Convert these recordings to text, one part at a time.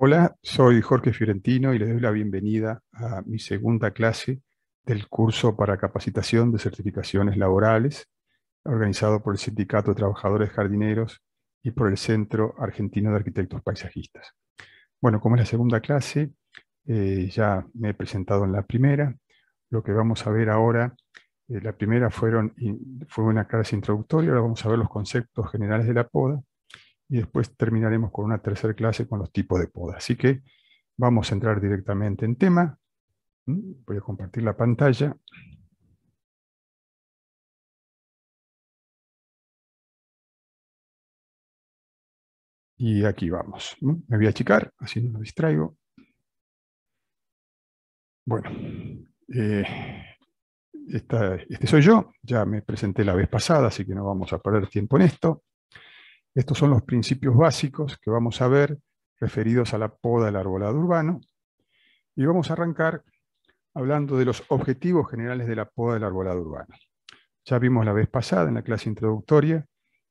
Hola, soy Jorge Fiorentino y les doy la bienvenida a mi segunda clase del curso para capacitación de certificaciones laborales, organizado por el Sindicato de Trabajadores Jardineros y por el Centro Argentino de Arquitectos Paisajistas. Bueno, como es la segunda clase, eh, ya me he presentado en la primera. Lo que vamos a ver ahora, eh, la primera fue una clase introductoria, ahora vamos a ver los conceptos generales de la poda y después terminaremos con una tercera clase con los tipos de poda. Así que vamos a entrar directamente en tema. Mm, voy a compartir la pantalla. Y aquí vamos. Me voy a achicar, así no me distraigo. Bueno, eh, este soy yo, ya me presenté la vez pasada, así que no vamos a perder tiempo en esto. Estos son los principios básicos que vamos a ver referidos a la poda del arbolado urbano. Y vamos a arrancar hablando de los objetivos generales de la poda del arbolado urbano. Ya vimos la vez pasada en la clase introductoria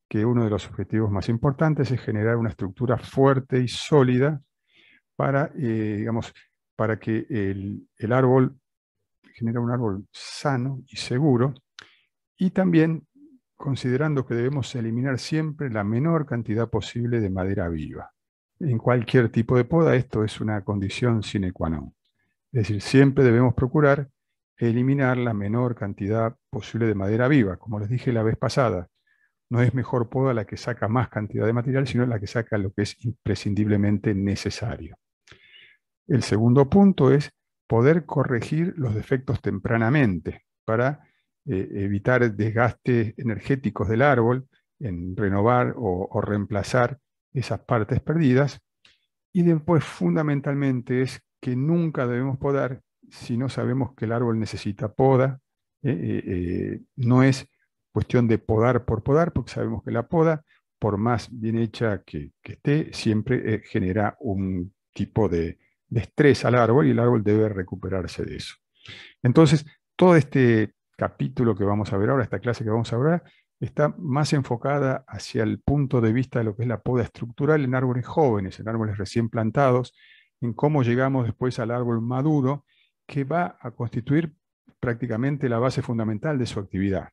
que uno de los objetivos más importantes es generar una estructura fuerte y sólida para, eh, digamos, para que el, el árbol genere un árbol sano y seguro y también considerando que debemos eliminar siempre la menor cantidad posible de madera viva. En cualquier tipo de poda esto es una condición sine qua non. Es decir, siempre debemos procurar eliminar la menor cantidad posible de madera viva. Como les dije la vez pasada, no es mejor poda la que saca más cantidad de material, sino la que saca lo que es imprescindiblemente necesario. El segundo punto es poder corregir los defectos tempranamente para eh, evitar desgastes energéticos del árbol, en renovar o, reemplazar esas partes perdidas. Y después, fundamentalmente, es que nunca debemos podar si no sabemos que el árbol necesita poda. Eh, eh, no es cuestión de podar por podar, porque sabemos que la poda, por más bien hecha que, esté, siempre genera un tipo de, de, estrés al árbol y el árbol debe recuperarse de eso. Entonces, todo este capítulo que vamos a ver ahora, esta clase que vamos a ver, está más enfocada hacia el punto de vista de lo que es la poda estructural en árboles jóvenes, en árboles recién plantados, en cómo llegamos después al árbol maduro, que va a constituir prácticamente la base fundamental de su actividad.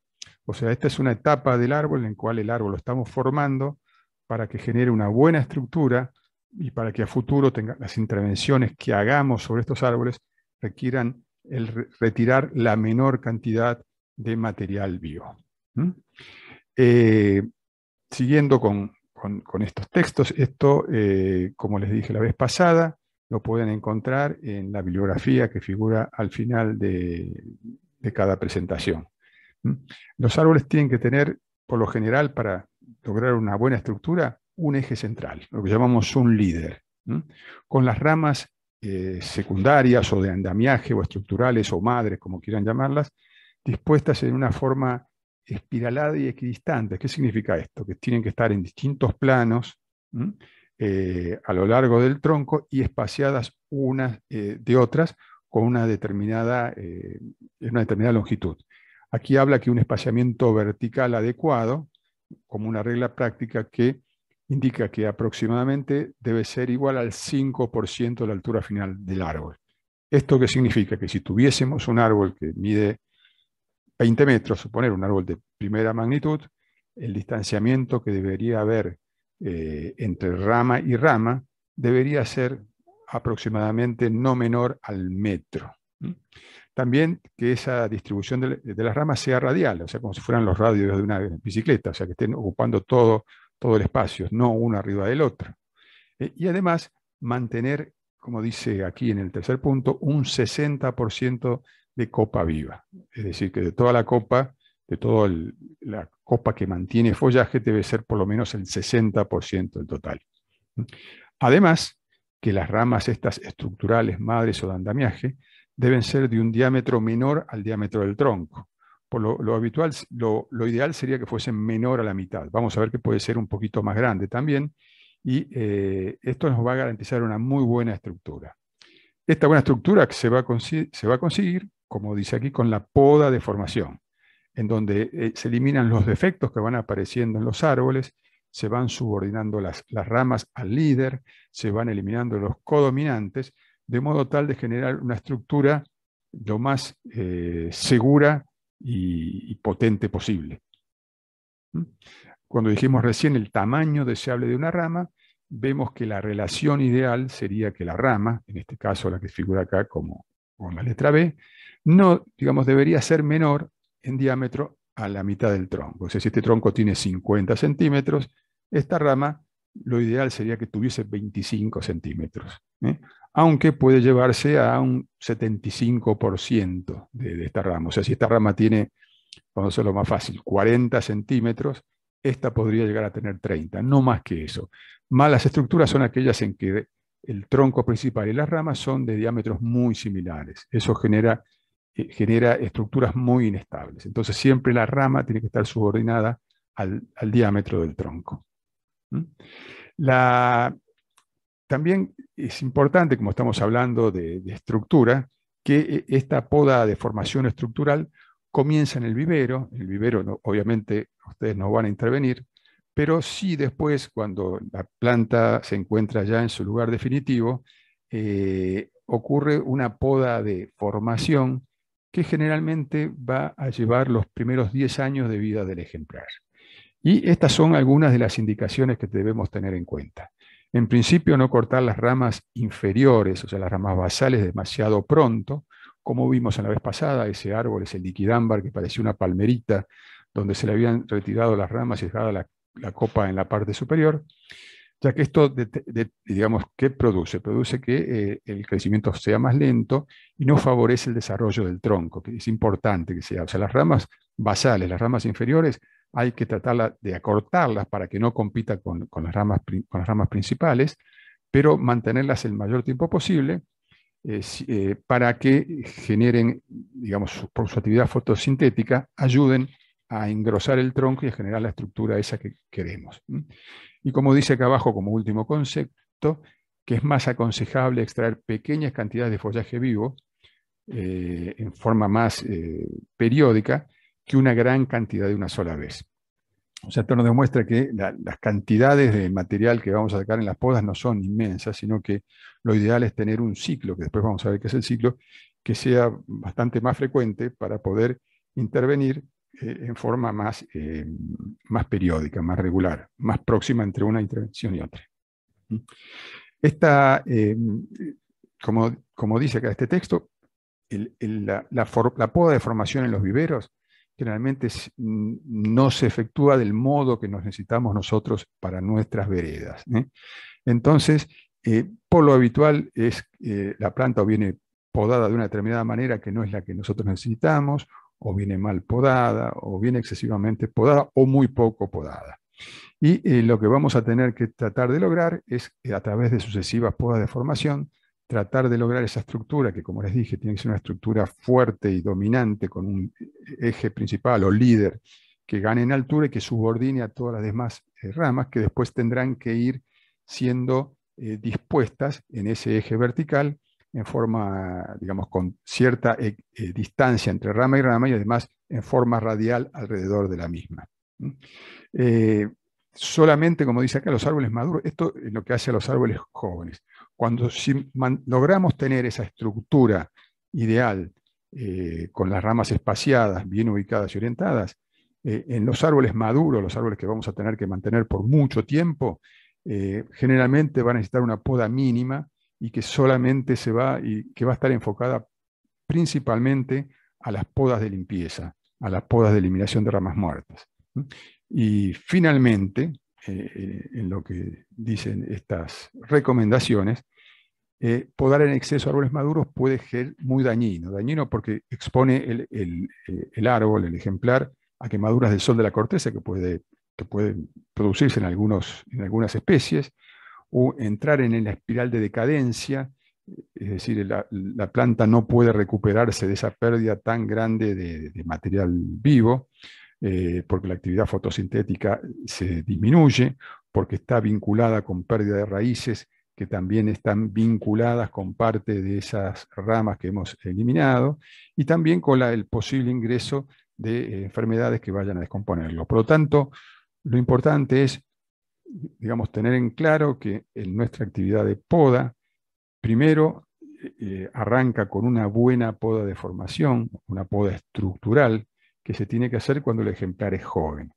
O sea, esta es una etapa del árbol en la cual el árbol lo estamos formando para que genere una buena estructura y para que a futuro tenga, las intervenciones que hagamos sobre estos árboles requieran el retirar la menor cantidad de material vivo. Eh, siguiendo con, estos textos, esto, eh, como les dije la vez pasada, lo pueden encontrar en la bibliografía que figura al final de, cada presentación. Los árboles tienen que tener, por lo general, para lograr una buena estructura, un eje central, lo que llamamos un líder, con las ramas eh, secundarias o de andamiaje o estructurales o madres, como quieran llamarlas, dispuestas en una forma espiralada y equidistante. ¿Qué significa esto? Que tienen que estar en distintos planos eh, a lo largo del tronco y espaciadas unas eh, de otras con una determinada, una determinada longitud. Aquí habla que un espaciamiento vertical adecuado, como una regla práctica que indica que aproximadamente debe ser igual al 5% de la altura final del árbol. ¿Esto qué significa? Que si tuviésemos un árbol que mide 20 metros, suponer un árbol de primera magnitud, el distanciamiento que debería haber eh, entre rama y rama debería ser aproximadamente no menor al metro. También que esa distribución de, las ramas sea radial, o sea, como si fueran los radios de una bicicleta, o sea, que estén ocupando todo todo el espacio, no uno arriba del otro. Eh, y además, mantener, como dice aquí en el tercer punto, un 60% de copa viva. Es decir, que de toda la copa, de toda la copa que mantiene follaje, debe ser por lo menos el 60% del total. Además, que las ramas estas estructurales, madres o de andamiaje, deben ser de un diámetro menor al diámetro del tronco lo, habitual, lo, ideal sería que fuese menor a la mitad. Vamos a ver que puede ser un poquito más grande también. Y eh, esto nos va a garantizar una muy buena estructura. Esta buena estructura se va, a se va a conseguir, como dice aquí, con la poda de formación, en donde eh, se eliminan los defectos que van apareciendo en los árboles, se van subordinando las, ramas al líder, se van eliminando los codominantes, de modo tal de generar una estructura lo más eh, segura y, potente posible. ¿Mm? Cuando dijimos recién el tamaño deseable de una rama, vemos que la relación ideal sería que la rama, en este caso la que figura acá como con la letra B, no, digamos, debería ser menor en diámetro a la mitad del tronco. O sea, si este tronco tiene 50 centímetros, esta rama, lo ideal sería que tuviese 25 centímetros. ¿eh? aunque puede llevarse a un 75% de, esta rama. O sea, si esta rama tiene, vamos a hacerlo más fácil, 40 centímetros, esta podría llegar a tener 30, no más que eso. Malas estructuras son aquellas en que el tronco principal y las ramas son de diámetros muy similares. Eso genera, eh, estructuras muy inestables. Entonces siempre la rama tiene que estar subordinada al, diámetro del tronco. La, también es importante, como estamos hablando de, estructura, que eh, esta poda de formación estructural comienza en el vivero. En el vivero, obviamente, ustedes no van a intervenir, pero sí después, cuando la planta se encuentra ya en su lugar definitivo, eh, ocurre una poda de formación que generalmente va a llevar los primeros 10 años de vida del ejemplar. Y estas son algunas de las indicaciones que debemos tener en cuenta. En principio, no cortar las ramas inferiores, o sea, las ramas basales demasiado pronto. Como vimos en la vez pasada, ese árbol ese el liquidámbar que parecía una palmerita, donde se le habían retirado las ramas y dejada la, copa en la parte superior ya que esto, digamos, ¿qué produce? Produce que eh, el crecimiento sea más lento y no favorece el desarrollo del tronco, que es importante que sea. O sea, las ramas basales, las ramas inferiores, hay que tratarla de acortarlas para que no compita con, las, ramas, con las ramas principales, pero mantenerlas el mayor tiempo posible eh, eh, para que generen, digamos, por su actividad fotosintética, ayuden a engrosar el tronco y a generar la estructura esa que queremos. Y como dice acá abajo como último concepto, que es más aconsejable extraer pequeñas cantidades de follaje vivo eh, en forma más periódica que una gran cantidad de una sola vez. O sea, esto nos demuestra que las cantidades de material que vamos a sacar en las podas no son inmensas, sino que lo ideal es tener un ciclo, que después vamos a ver qué es el ciclo, que sea bastante más frecuente para poder intervenir eh, en forma más, eh, más periódica, más regular, más próxima entre una intervención y otra. Esta, eh, como, dice acá este texto, la poda de formación en los viveros generalmente no se efectúa del modo que nos necesitamos nosotros para nuestras veredas. ¿eh? Entonces, eh, por lo habitual es eh, la planta o viene podada de una determinada manera que no es la que nosotros necesitamos, o viene mal podada, o viene excesivamente podada, o muy poco podada. Y lo que vamos a tener que tratar de lograr es, a través de sucesivas podas de formación, tratar de lograr esa estructura, que como les dije, tiene que ser una estructura fuerte y dominante con un eje principal o líder que gane en altura y que subordine a todas las demás eh, ramas que después tendrán que ir siendo eh, dispuestas en ese eje vertical en forma, digamos, con cierta eh, distancia entre rama y rama y además en forma radial alrededor de la misma. solamente, como dice acá, los árboles maduros, esto es lo que hace a los árboles jóvenes cuando logramos tener esa estructura ideal eh, con las ramas espaciadas, bien ubicadas y orientadas, eh, en los árboles maduros, los árboles que vamos a tener que mantener por mucho tiempo, eh, generalmente va a necesitar una poda mínima y que solamente se va y que va a estar enfocada principalmente a las podas de limpieza, a las podas de eliminación de ramas muertas. Y finalmente, eh, en lo que dicen estas recomendaciones, eh, podar en exceso árboles maduros puede ser muy dañino. Dañino porque expone el, eh, árbol, el ejemplar, a quemaduras del sol de la corteza que puede, puede producirse en, algunos, en algunas especies, o entrar en la espiral de decadencia, es decir, la, planta no puede recuperarse de esa pérdida tan grande de material vivo, eh, porque la actividad fotosintética se disminuye, porque está vinculada con pérdida de raíces que también están vinculadas con parte de esas ramas que hemos eliminado, y también con el posible ingreso de eh, enfermedades que vayan a descomponerlo. Por lo tanto, lo importante es, digamos, tener en claro que en nuestra actividad de poda, primero eh, arranca con una buena poda de formación, una poda estructural, que se tiene que hacer cuando el ejemplar es joven.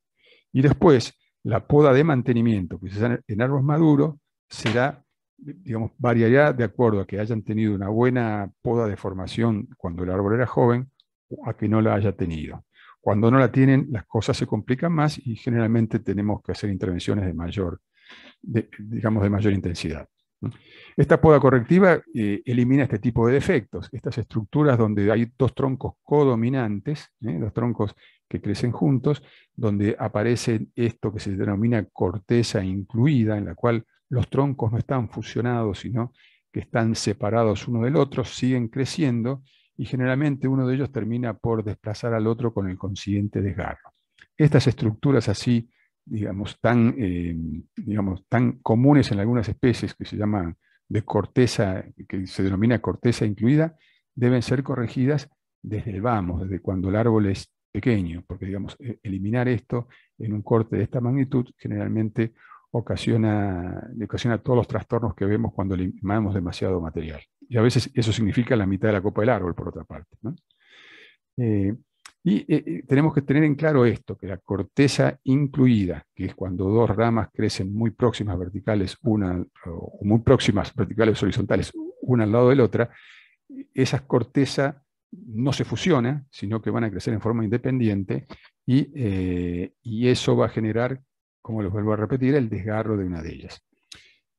Y después, la poda de mantenimiento, que se hace en árboles maduros, será, digamos, variará de acuerdo a que hayan tenido una buena poda de formación cuando el árbol era joven o a que no la haya tenido. Cuando no la tienen, las cosas se complican más y generalmente tenemos que hacer intervenciones de mayor, digamos, de mayor intensidad. Esta poda correctiva eh, elimina este tipo de defectos, estas estructuras donde hay dos troncos codominantes, los ¿eh? los troncos que crecen juntos, donde aparece esto que se denomina corteza incluida, en la cual los troncos no están fusionados, sino que están separados uno del otro, siguen creciendo y generalmente uno de ellos termina por desplazar al otro con el consiguiente desgarro. Estas estructuras así digamos, tan, eh, digamos, tan comunes en algunas especies que se llaman de corteza, que se denomina corteza incluida, deben ser corregidas desde el vamos, desde cuando el árbol es pequeño, porque digamos, e, eliminar esto en un corte de esta magnitud generalmente ocasiona, ocasiona todos los trastornos que vemos cuando eliminamos demasiado material. Y a veces eso significa la mitad de la copa del árbol, por otra parte. Eh, y eh, eh, tenemos que tener en claro esto, que la corteza incluida, que es cuando dos ramas crecen muy próximas verticales, una, o muy próximas verticales horizontales, una al lado de la otra, esa corteza no se fusiona, sino que van a crecer en forma independiente y, eh, y eso va a generar, como les vuelvo a repetir, el desgarro de una de ellas.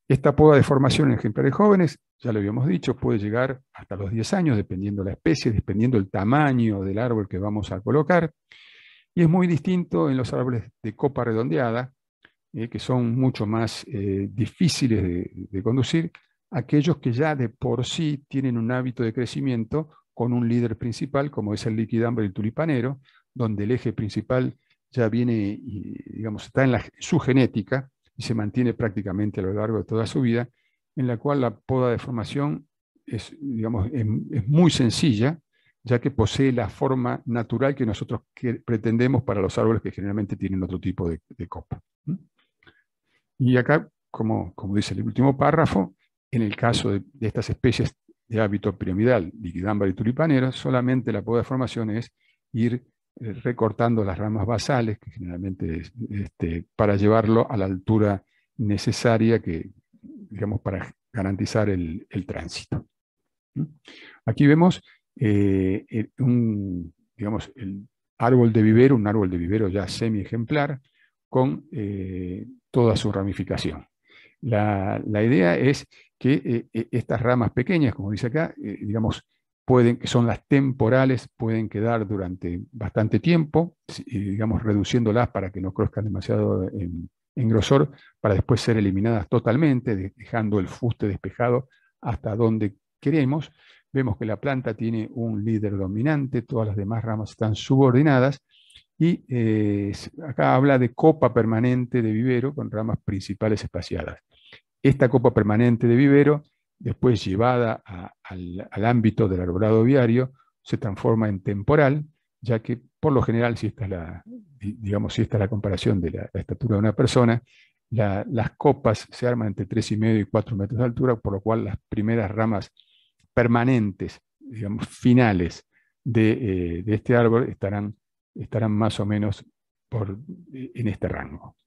Esta poda de formación en ejemplares jóvenes, ya lo habíamos dicho, puede llegar hasta los 10 años, dependiendo la especie, dependiendo el tamaño del árbol que vamos a colocar. Y es muy distinto en los árboles de copa redondeada, eh, que son mucho más eh, difíciles de, conducir, aquellos que ya de por sí tienen un hábito de crecimiento con un líder principal, como es el liquidambre el tulipanero, donde el eje principal ya viene, digamos, está en su genética, y se mantiene prácticamente a lo largo de toda su vida, en la cual la poda de formación es, digamos, es, muy sencilla, ya que posee la forma natural que nosotros pretendemos para los árboles que generalmente tienen otro tipo de, copa. Y acá, como, como, dice el último párrafo, en el caso de, estas especies de hábito piramidal, liquidambar y tulipanera, solamente la poda de formación es ir eh, recortando las ramas basales, que generalmente es, este, para llevarlo a la altura necesaria que, digamos, para garantizar el, tránsito. Aquí vemos eh, un, digamos, el árbol de vivero, un árbol de vivero ya semi-ejemplar, con eh, toda su ramificación. La, idea es que estas ramas pequeñas, como dice acá, digamos, que son las temporales, pueden quedar durante bastante tiempo, digamos reduciéndolas para que no crezcan demasiado en, grosor, para después ser eliminadas totalmente, dejando el fuste despejado hasta donde queremos. Vemos que la planta tiene un líder dominante, todas las demás ramas están subordinadas y eh, acá habla de copa permanente de vivero con ramas principales espaciadas. Esta copa permanente de vivero después llevada al, ámbito del arbolado viario, se transforma en temporal, ya que por lo general, si esta es la, digamos, si la comparación de la, estatura de una persona, las copas se arman entre 3,5 y 4 metros de altura, por lo cual las primeras ramas permanentes, digamos, finales de, eh, de este árbol estarán, estarán más o menos por, en este rango.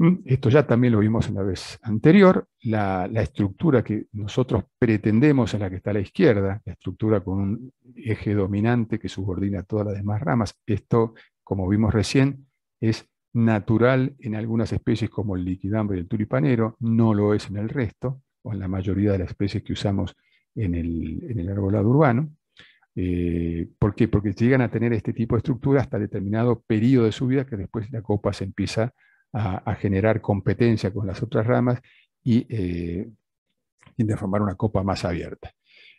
Mm, esto ya también lo vimos en la vez anterior, la, estructura que nosotros pretendemos en la que está a la izquierda, la estructura con un eje dominante que subordina todas las demás ramas. Esto, como vimos recién, es natural en algunas especies como el liquidambre y el tulipanero, no lo es en el resto, o en la mayoría de las especies que usamos en el, arbolado urbano. Eh, ¿Por qué? Porque llegan a tener este tipo de estructura hasta determinado periodo de su vida que después la copa se empieza a a, generar competencia con las otras ramas y eh, de formar una copa más abierta.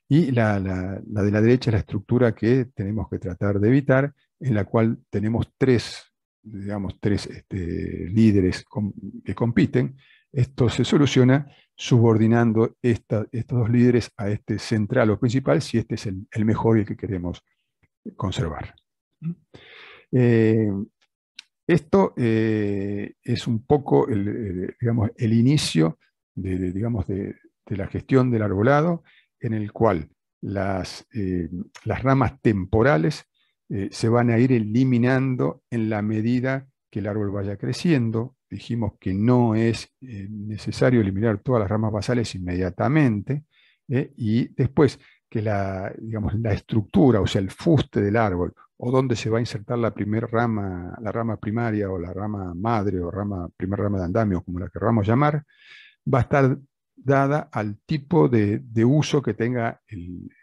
Y la, de la derecha es la estructura que tenemos que tratar de evitar, en la cual tenemos tres, digamos, tres este, líderes que compiten. Esto se soluciona subordinando estos dos líderes a este central o principal, si este es el, mejor y el que queremos conservar. Mm. Eh, esto eh, es un poco el, eh, inicio de, digamos, de, la gestión del arbolado, en el cual las, eh, las ramas temporales se van a ir eliminando en la medida que el árbol vaya creciendo. Dijimos que no es necesario eliminar todas las ramas basales inmediatamente y después que la, digamos, la estructura, o sea, el fuste del árbol o dónde se va a insertar la primera rama, la rama primaria o la rama madre o rama, primera rama de andamio, como la queramos llamar, va a estar dada al tipo de, uso que tenga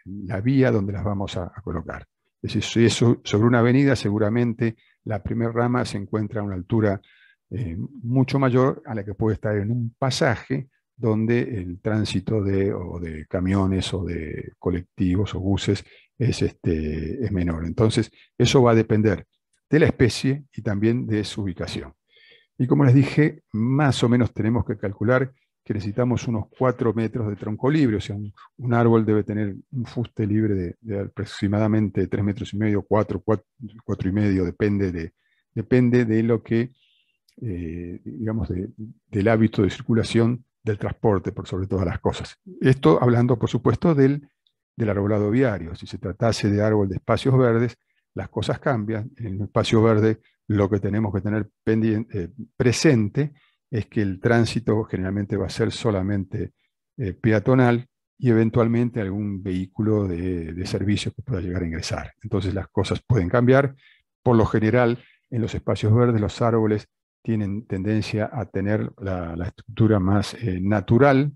la vía donde las vamos a, colocar. Es decir, si es sobre una avenida, seguramente la primera rama se encuentra a una altura eh, mucho mayor a la que puede estar en un pasaje donde el tránsito o de camiones o de colectivos o buses es, este, es menor. Entonces, eso va a depender de la especie y también de su ubicación. Y como les dije, más o menos tenemos que calcular que necesitamos unos cuatro metros de tronco libre, o sea, un, árbol debe tener un fuste libre de, aproximadamente tres metros y medio, 4, 4, y medio, depende de, depende de lo que, eh, digamos, del hábito de circulación del transporte, por sobre todas las cosas. Esto hablando, por supuesto, del del arbolado viario. Si se tratase de árbol de espacios verdes, las cosas cambian. En el espacio verde lo que tenemos que tener eh, presente es que el tránsito generalmente va a ser solamente eh, peatonal y eventualmente algún vehículo de, servicio que pueda llegar a ingresar. Entonces las cosas pueden cambiar. Por lo general, en los espacios verdes los árboles tienen tendencia a tener la, estructura más eh, natural,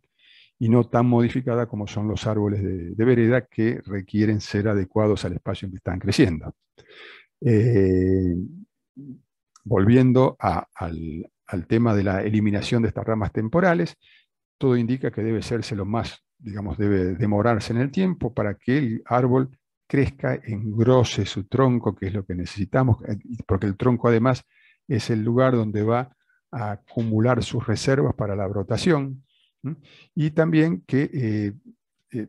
y no tan modificada como son los árboles de, vereda que requieren ser adecuados al espacio en que están creciendo. Eh, volviendo al, tema de la eliminación de estas ramas temporales, todo indica que debe serse lo más, digamos, debe demorarse en el tiempo para que el árbol crezca, engrose su tronco, que es lo que necesitamos, eh, porque el tronco además es el lugar donde va a acumular sus reservas para la brotación. Y también que eh, eh,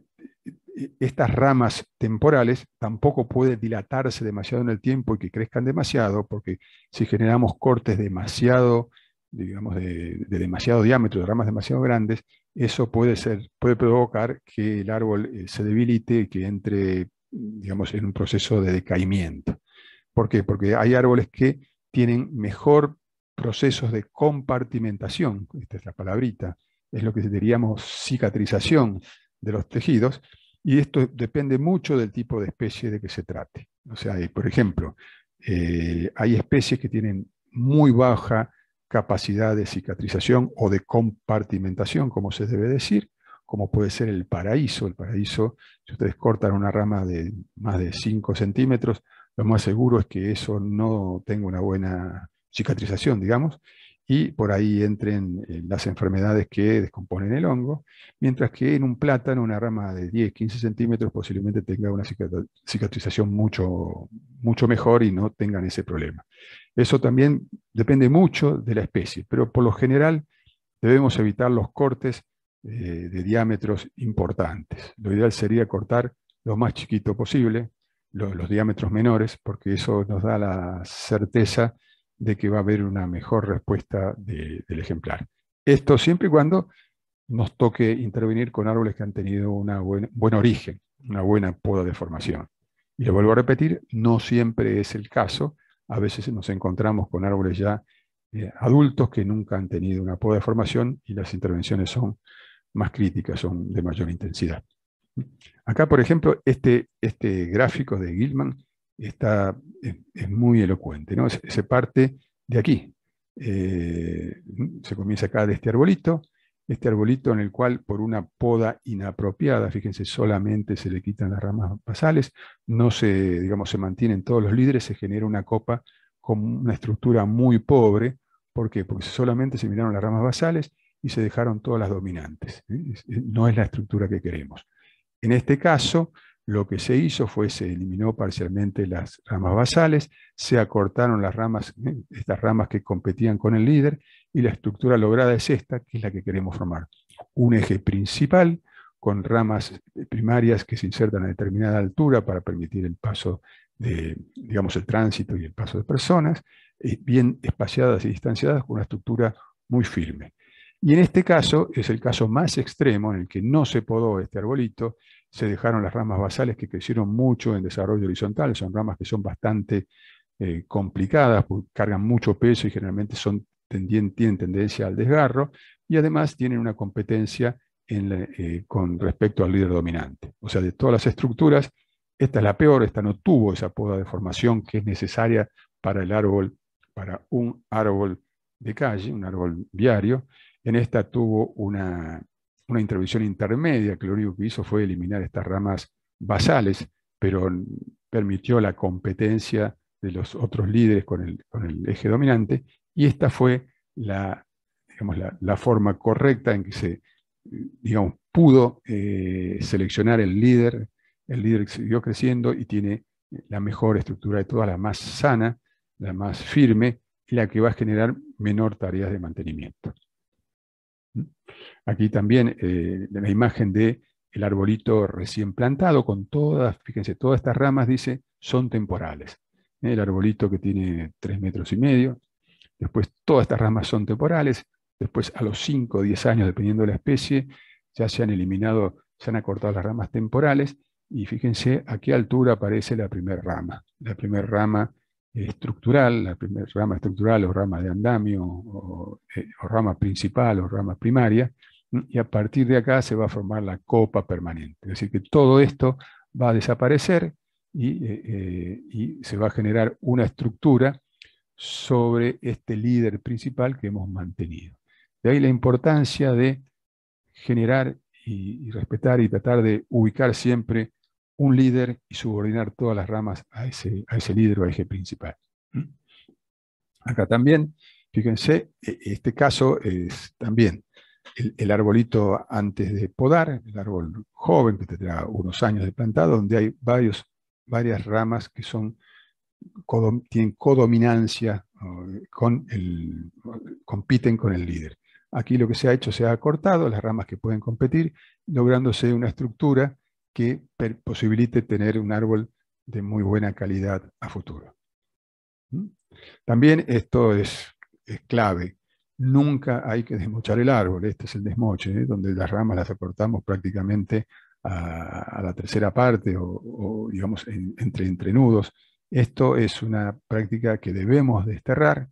eh, estas ramas temporales tampoco pueden dilatarse demasiado en el tiempo y que crezcan demasiado, porque si generamos cortes demasiado, de, demasiado diámetro, de ramas demasiado grandes, eso puede, ser, puede provocar que el árbol se debilite y que entre, digamos, en un proceso de decaimiento. ¿Por qué? Porque hay árboles que tienen mejor procesos de compartimentación, esta es la palabrita, es lo que diríamos cicatrización de los tejidos, y esto depende mucho del tipo de especie de que se trate. O sea, por ejemplo, eh, hay especies que tienen muy baja capacidad de cicatrización o de compartimentación, como se debe decir, como puede ser el paraíso. El paraíso, si ustedes cortan una rama de más de 5 centímetros, lo más seguro es que eso no tenga una buena cicatrización, digamos, y por ahí entren eh, las enfermedades que descomponen el hongo, mientras que en un plátano, una rama de 10, 15 centímetros, posiblemente tenga una cicatrización mucho, mucho mejor y no tengan ese problema. Eso también depende mucho de la especie, pero por lo general debemos evitar los cortes eh, de diámetros importantes. Lo ideal sería cortar lo más chiquito posible, los diámetros menores, porque eso nos da la certeza de que va a haber una mejor respuesta del ejemplar. Esto siempre y cuando nos toque intervenir con árboles que han tenido un buen, buen origen, una buena poda de formación. Y lo vuelvo a repetir, no siempre es el caso. A veces nos encontramos con árboles ya eh, adultos que nunca han tenido una poda de formación y las intervenciones son más críticas, son de mayor intensidad. Acá, por ejemplo, este, este gráfico de Gilman está, es, muy elocuente, ¿no? Se, parte de aquí. Eh, se comienza acá de este arbolito, este arbolito en el cual por una poda inapropiada, fíjense, solamente se le quitan las ramas basales, no se, digamos, se mantienen todos los líderes, se genera una copa con una estructura muy pobre. ¿Por qué? Porque solamente se miraron las ramas basales y se dejaron todas las dominantes. ¿eh? No es la estructura que queremos. En este caso, lo que se hizo fue se eliminó parcialmente las ramas basales, se acortaron las ramas, eh, estas ramas que competían con el líder, y la estructura lograda es esta, que es la que queremos formar. Un eje principal con ramas primarias que se insertan a determinada altura para permitir el paso de, digamos, el tránsito y el paso de personas, eh, bien espaciadas y distanciadas con una estructura muy firme. Y en este caso es el caso más extremo en el que no se podó este arbolito se dejaron las ramas basales que crecieron mucho en desarrollo horizontal, son ramas que son bastante eh, complicadas, cargan mucho peso y generalmente son, tienen, tendencia al desgarro y además tienen una competencia eh, con respecto al líder dominante. O sea, de todas las estructuras, esta es la peor, esta no tuvo esa poda de formación que es necesaria para el árbol, para un árbol de calle, un árbol viario. En esta tuvo una una intervención intermedia que lo único que hizo fue eliminar estas ramas basales, pero permitió la competencia de los otros líderes con el, eje dominante, y esta fue la, la, forma correcta en que se digamos, pudo eh, seleccionar el líder, el líder siguió creciendo y tiene la mejor estructura de todas, la más sana, la más firme, y la que va a generar menor tareas de mantenimiento. Aquí también eh, la imagen de el arbolito recién plantado con todas, fíjense, todas estas ramas, dice, son temporales. El arbolito que tiene 3 metros y medio, después todas estas ramas son temporales, después a los 5 o 10 años, dependiendo de la especie, ya se han eliminado, se han acortado las ramas temporales, y fíjense a qué altura aparece la primera rama. La primera rama eh, estructural, la primera rama estructural o rama de andamio eh, o, rama principal o rama primaria, y a partir de acá se va a formar la copa permanente. Es decir, que todo esto va a desaparecer y, eh, se va a generar una estructura sobre este líder principal que hemos mantenido. De ahí la importancia de generar y respetar y tratar de ubicar siempre un líder y subordinar todas las ramas a ese, a ese líder o eje principal. Acá también, fíjense, e, este caso es también el, arbolito antes de podar, el árbol joven que tendrá unos años de plantado, donde hay varios, varias ramas que son, tienen codominancia, con compiten con el líder. Aquí lo que se ha hecho, se ha cortado las ramas que pueden competir, lográndose una estructura que posibilite tener un árbol de muy buena calidad a futuro. ¿Mm? También esto es, clave. Nunca hay que desmochar el árbol. Este es el desmoche, ¿eh? donde las ramas las aportamos prácticamente a, la tercera parte o, digamos, entre entrenudos. Esto es una práctica que debemos desterrar.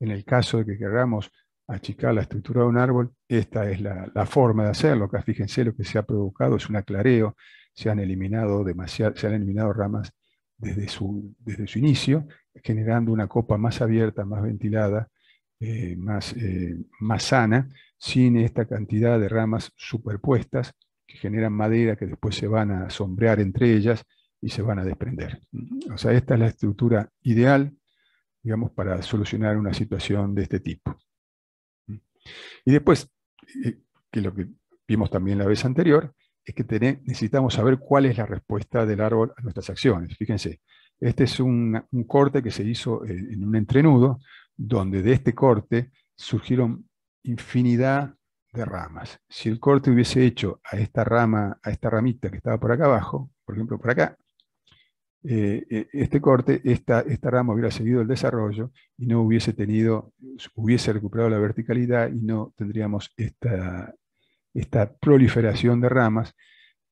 En el caso de que queramos achicar la estructura de un árbol, esta es la, forma de hacerlo. Acá fíjense lo que se ha provocado, es un aclareo, se han eliminado, se han eliminado ramas desde su, desde su inicio, generando una copa más abierta, más ventilada, eh, más, eh, más sana, sin esta cantidad de ramas superpuestas que generan madera que después se van a sombrear entre ellas y se van a desprender. O sea, esta es la estructura ideal, digamos, para solucionar una situación de este tipo. Y después, eh, que lo que vimos también la vez anterior, es que necesitamos saber cuál es la respuesta del árbol a nuestras acciones. Fíjense, este es un, corte que se hizo en, eh, en, un entrenudo, donde de este corte surgieron infinidad de ramas. Si el corte hubiese hecho a esta rama, a esta ramita que estaba por acá abajo, por ejemplo por acá, eh, eh, este corte, esta, esta rama hubiera seguido el desarrollo y no hubiese tenido, hubiese recuperado la verticalidad y no tendríamos esta, proliferación de ramas,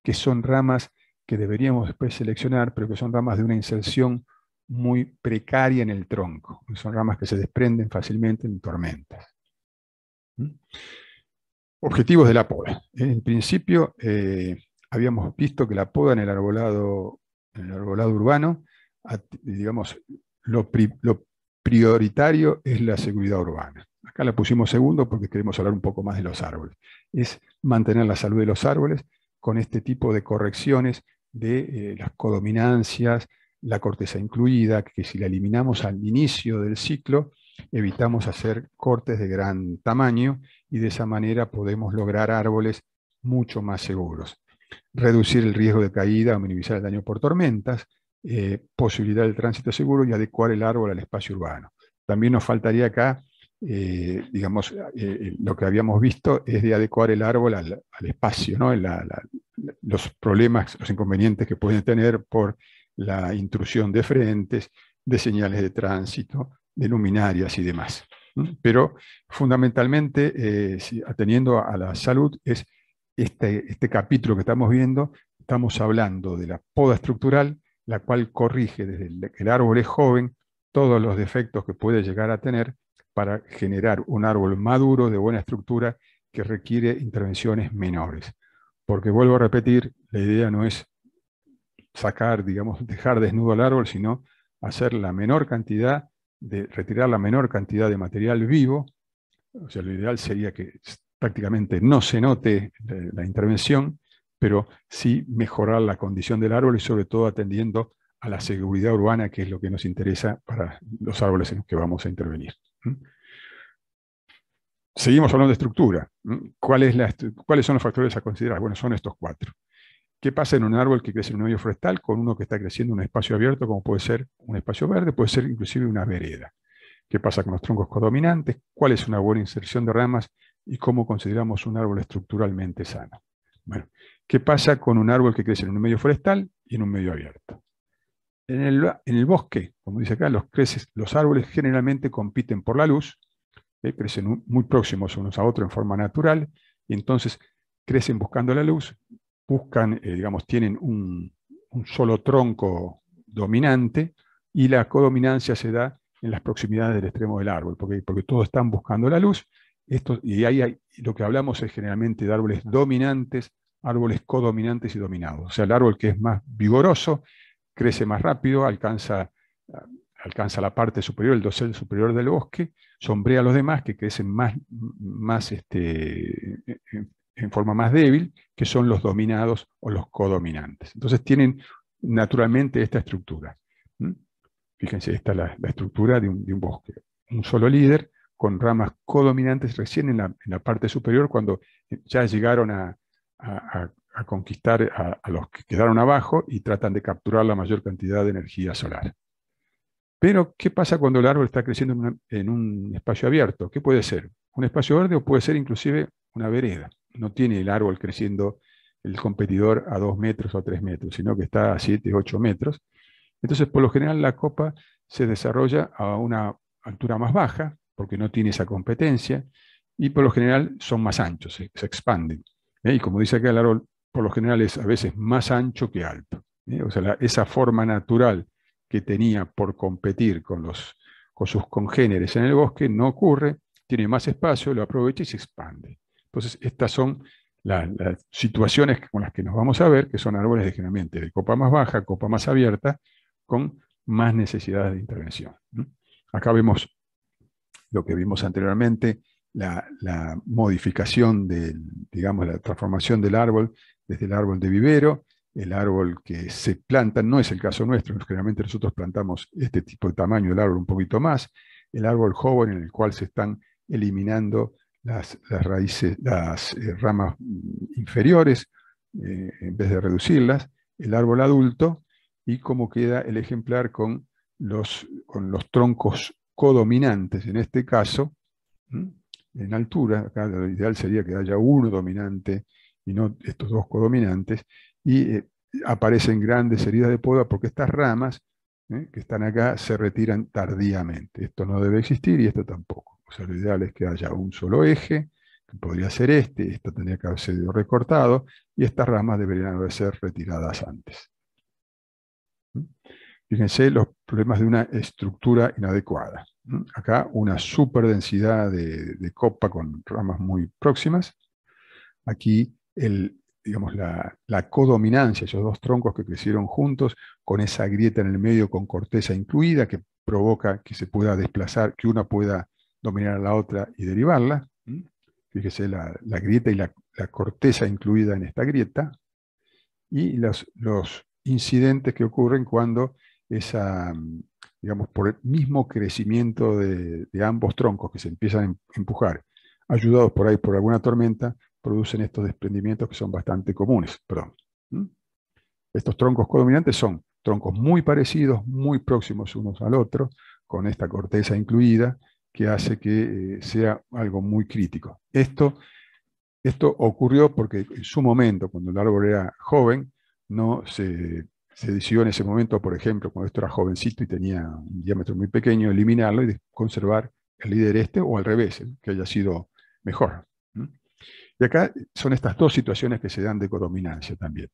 que son ramas que deberíamos después seleccionar, pero que son ramas de una inserción muy precaria en el tronco. Son ramas que se desprenden fácilmente en tormentas. ¿Mm? Objetivos de la poda. En principio, eh, habíamos visto que la poda en el arbolado el arbolado urbano, digamos, lo, prioritario es la seguridad urbana. Acá la pusimos segundo porque queremos hablar un poco más de los árboles. Es mantener la salud de los árboles con este tipo de correcciones de eh, las codominancias, la corteza incluida, que si la eliminamos al inicio del ciclo, evitamos hacer cortes de gran tamaño y de esa manera podemos lograr árboles mucho más seguros reducir el riesgo de caída o minimizar el daño por tormentas, eh, posibilidad del tránsito seguro y adecuar el árbol al espacio urbano. También nos faltaría acá, eh, digamos, eh, lo que habíamos visto es de adecuar el árbol al, espacio, los problemas, los inconvenientes que pueden tener por la intrusión de frentes, de señales de tránsito, de luminarias y demás. Pero fundamentalmente, eh, ateniendo a la salud, es este, este, capítulo que estamos viendo, estamos hablando de la poda estructural, la cual corrige desde que el árbol es joven todos los defectos que puede llegar a tener para generar un árbol maduro de buena estructura que requiere intervenciones menores. Porque vuelvo a repetir, la idea no es sacar, digamos, dejar desnudo al árbol, sino hacer la menor cantidad, de retirar la menor cantidad de material vivo. O sea, lo ideal sería que prácticamente no se note la, intervención, pero sí mejorar la condición del árbol y sobre todo atendiendo a la seguridad urbana, que es lo que nos interesa para los árboles en los que vamos a intervenir. ¿Mm? Seguimos hablando de estructura. ¿Mm? ¿Cuáles son los factores a considerar? Bueno, son estos cuatro. ¿Qué pasa en un árbol que crece en un medio forestal con uno que está creciendo en un espacio abierto, como puede ser un espacio verde, puede ser inclusive una vereda? ¿Qué pasa con los troncos codominantes? ¿Cuál es una buena inserción de ramas? y cómo consideramos un árbol estructuralmente sano. Bueno, ¿qué pasa con un árbol que crece en un medio forestal y en un medio abierto? En el, bosque, como dice acá, los, los árboles generalmente compiten por la luz, eh, crecen muy próximos unos a otros en forma natural, y entonces crecen buscando la luz, buscan, eh, digamos, tienen un, solo tronco dominante y la codominancia se da en las proximidades del extremo del árbol, porque todos están buscando la luz y ahí lo que hablamos es generalmente de árboles dominantes, árboles codominantes y dominados. O sea, el árbol que es más vigoroso crece más rápido, alcanza, alcanza la parte superior, el dosel superior del bosque, sombrea a los demás que crecen más, más este, en forma más débil, que son los dominados o los codominantes. Entonces tienen naturalmente esta estructura. Fíjense, esta es la, estructura de un bosque. Un solo líder, con ramas codominantes recién en la, parte superior, cuando ya llegaron a, conquistar a, los que quedaron abajo y tratan de capturar la mayor cantidad de energía solar. Pero, ¿qué pasa cuando el árbol está creciendo en, un espacio abierto? ¿Qué puede ser? Un espacio verde o puede ser inclusive una vereda. No tiene el árbol creciendo el competidor a dos metros o tres metros, sino que está a 7, ocho metros. Entonces, por lo general, la copa se desarrolla a una altura más baja, porque no tiene esa competencia, y por lo general son más anchos, se, expanden. ¿eh? Y como dice acá el árbol, por lo general es a veces más ancho que alto. ¿eh? O sea, esa forma natural que tenía por competir con, los, sus congéneres en el bosque no ocurre, tiene más espacio, lo aprovecha y se expande. Entonces, estas son las, situaciones con las que nos vamos a ver, que son árboles de generalmente de copa más baja, copa más abierta, con más necesidades de intervención. Acá vemos lo que vimos anteriormente, la, modificación del, digamos, la transformación del árbol desde el árbol de vivero, el árbol que se planta, no es el caso nuestro, generalmente nosotros plantamos este tipo de tamaño del árbol un poquito más, el árbol joven en el cual se están eliminando las, raíces, las eh, ramas mm, inferiores, eh, en vez de reducirlas, el árbol adulto y cómo queda el ejemplar con los, con los troncos codominantes, en este caso, en altura, acá lo ideal sería que haya uno dominante y no estos dos codominantes, y eh, aparecen grandes heridas de poda porque estas ramas ¿eh? que están acá se retiran tardíamente. Esto no debe existir y esto tampoco. O sea, lo ideal es que haya un solo eje, que podría ser este, esto tendría que haber sido recortado, y estas ramas deberían haber sido retiradas antes. Fíjense los problemas de una estructura inadecuada. Acá una superdensidad de, de copa con ramas muy próximas. Aquí digamos, la, codominancia, esos dos troncos que crecieron juntos, con esa grieta en el medio con corteza incluida, que provoca que se pueda desplazar, que una pueda dominar a la otra y derivarla. Fíjese la, grieta y la, corteza incluida en esta grieta. Y los incidentes que ocurren cuando esa, mm, digamos, por el mismo crecimiento de, ambos troncos que se empiezan a em, empujar, ayudados por ahí por alguna tormenta, producen estos desprendimientos que son bastante comunes. Perdón. Estos troncos codominantes son troncos muy parecidos, muy próximos unos al otro, con esta corteza incluida, que hace que eh, sea algo muy crítico. Esto, esto ocurrió porque en su momento, cuando el árbol era joven, no se se decidió en ese momento, por ejemplo, cuando esto era jovencito y tenía un diámetro muy pequeño, eliminarlo y conservar el líder este o al revés, que haya sido mejor. Y acá son estas dos situaciones que se dan de codominancia también.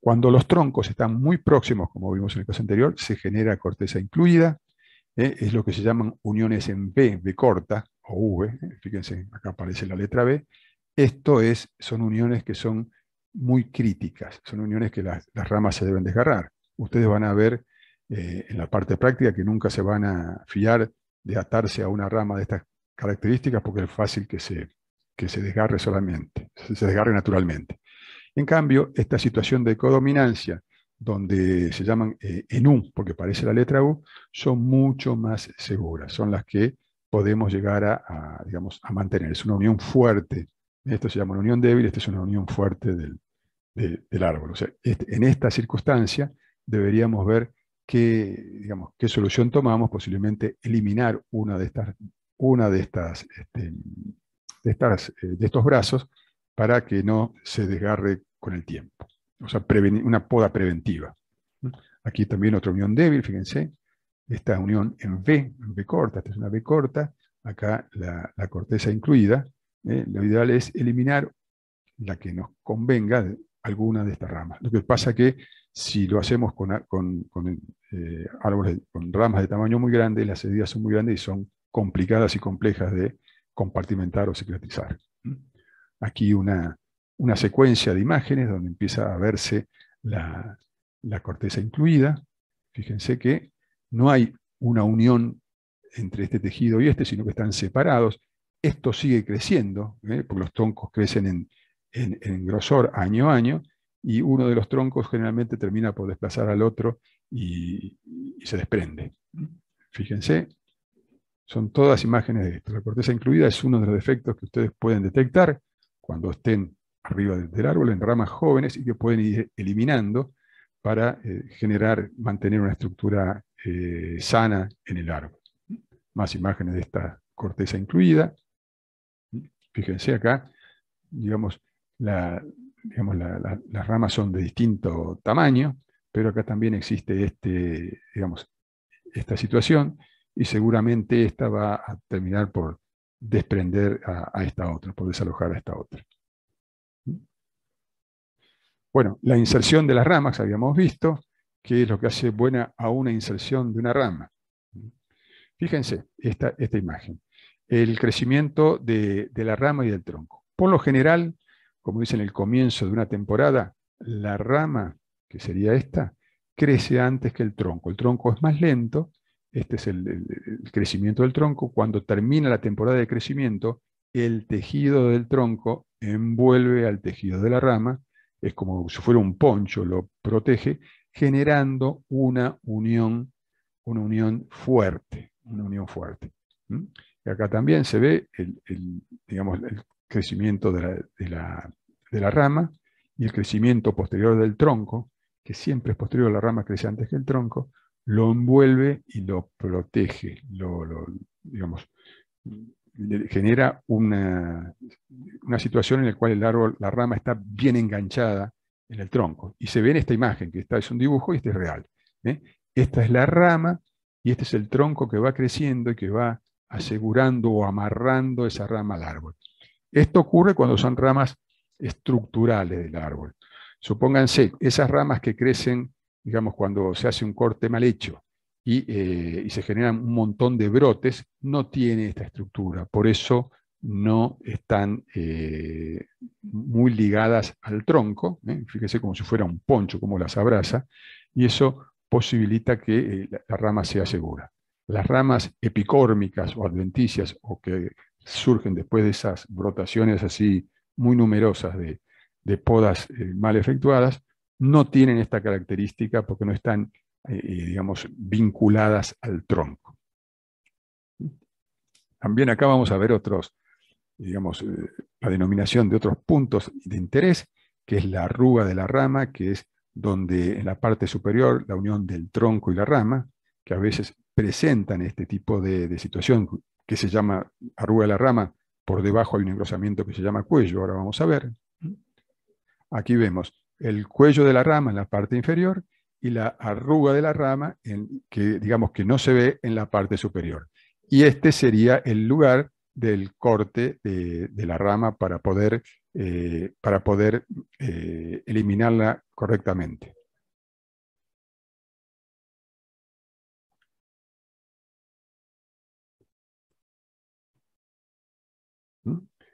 Cuando los troncos están muy próximos, como vimos en el caso anterior, se genera corteza incluida, ¿eh? es lo que se llaman uniones en B, B corta o V, fíjense, acá aparece la letra B. Esto es, son uniones que son muy críticas, son uniones que las, ramas se deben desgarrar. Ustedes van a ver eh, en la parte práctica que nunca se van a fiar de atarse a una rama de estas características porque es fácil que se, se desgarre solamente, se desgarre naturalmente. En cambio, esta situación de codominancia, donde se llaman eh, en U porque parece la letra U, son mucho más seguras, son las que podemos llegar a, digamos, a mantener. Es una unión fuerte esto se llama una unión débil, esta es una unión fuerte del, árbol. Este, en esta circunstancia deberíamos ver qué, digamos, qué solución tomamos, posiblemente eliminar una de estas, una de estas, este, eh, de, estos brazos para que no se desgarre con el tiempo. O sea, una poda preventiva. Aquí también otra unión débil, fíjense, esta unión en V, en V corta, esta es una V corta, acá la corteza incluida, ¿eh? lo ideal es eliminar la que nos convenga de alguna de estas ramas. Lo que pasa que si lo hacemos con, eh, árboles, con ramas de tamaño muy grande, las heridas son muy grandes y son complicadas y complejas de compartimentar o secretizar. Aquí una, secuencia de imágenes donde empieza a verse la corteza incluida. Fíjense que no hay una unión entre este tejido y este, sino que están separados. Esto sigue creciendo, ¿eh? porque los troncos crecen en, grosor año a año, y uno de los troncos generalmente termina por desplazar al otro y, se desprende. Fíjense, son todas imágenes de esto. La corteza incluida es uno de los defectos que ustedes pueden detectar cuando estén arriba del árbol en ramas jóvenes y que pueden ir eliminando para eh, generar, mantener una estructura eh, sana en el árbol. Más imágenes de esta corteza incluida. Fíjense acá, digamos, la, las ramas son de distinto tamaño, pero acá también existe este, digamos, esta situación y seguramente esta va a terminar por desprender a, esta otra, por desalojar a esta otra. Bueno, la inserción de las ramas, habíamos visto, que es lo que hace buena a una inserción de una rama. Fíjense esta imagen el crecimiento de, la rama y del tronco. Por lo general, como dice en el comienzo de una temporada, la rama, que sería esta, crece antes que el tronco. El tronco es más lento, este es el, crecimiento del tronco. Cuando termina la temporada de crecimiento, el tejido del tronco envuelve al tejido de la rama, es como si fuera un poncho, lo protege, generando una unión, una unión fuerte, una unión fuerte. Y acá también se ve el, digamos, el crecimiento de la, rama y el crecimiento posterior del tronco, que siempre es posterior, a la rama crece antes que el tronco, lo envuelve y lo protege, lo, digamos, genera una, una, situación en la cual el árbol, la rama está bien enganchada en el tronco. Y se ve en esta imagen, que es un dibujo y este es real. ¿eh? Esta es la rama y este es el tronco que va creciendo y que va asegurando o amarrando esa rama al árbol. Esto ocurre cuando son ramas estructurales del árbol. Supónganse, esas ramas que crecen, digamos, cuando se hace un corte mal hecho y, eh, se generan un montón de brotes, no tiene esta estructura. Por eso no están eh, muy ligadas al tronco, ¿eh? fíjese como si fuera un poncho, como las abraza, y eso posibilita que la rama sea segura las ramas epicórmicas o adventicias o que surgen después de esas brotaciones así muy numerosas de, podas eh, mal efectuadas, no tienen esta característica porque no están, eh, eh, digamos, vinculadas al tronco. También acá vamos a ver otros, digamos, la denominación de otros puntos de interés, que es la arruga de la rama, que es donde en la parte superior la unión del tronco y la rama, que a veces presentan este tipo de, situación que se llama arruga de la rama, por debajo hay un engrosamiento que se llama cuello, ahora vamos a ver. Aquí vemos el cuello de la rama en la parte inferior y la arruga de la rama en, que digamos que no se ve en la parte superior. Y este sería el lugar del corte de, la rama para poder, eh, para poder eh, eliminarla correctamente.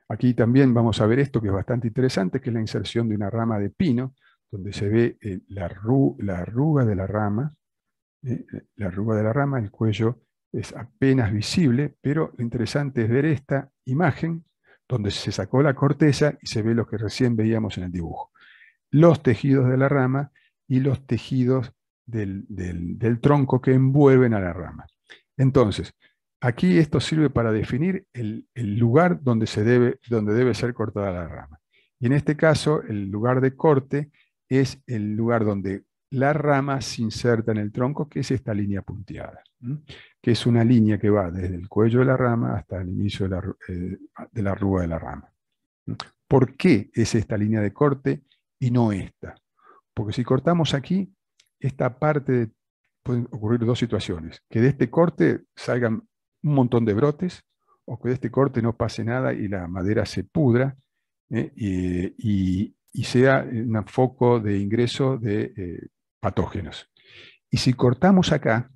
Aquí también vamos a ver esto que es bastante interesante, que es la inserción de una rama de pino, donde se ve eh, la, arruga de la rama, eh, eh, la arruga de la rama, el cuello es apenas visible, pero lo interesante es ver esta imagen donde se sacó la corteza y se ve lo que recién veíamos en el dibujo. Los tejidos de la rama y los tejidos del tronco que envuelven a la rama. Entonces, Aquí esto sirve para definir el, lugar donde, se debe, donde debe ser cortada la rama. Y en este caso, el lugar de corte es el lugar donde la rama se inserta en el tronco, que es esta línea punteada, que es una línea que va desde el cuello de la rama hasta el inicio de la, eh, de la rúa de la rama. ¿Por qué es esta línea de corte y no esta? Porque si cortamos aquí, esta parte pueden ocurrir dos situaciones, que de este corte salgan un montón de brotes, o que de este corte no pase nada y la madera se pudra ¿eh? y, sea un foco de ingreso de eh, patógenos. Y si cortamos acá,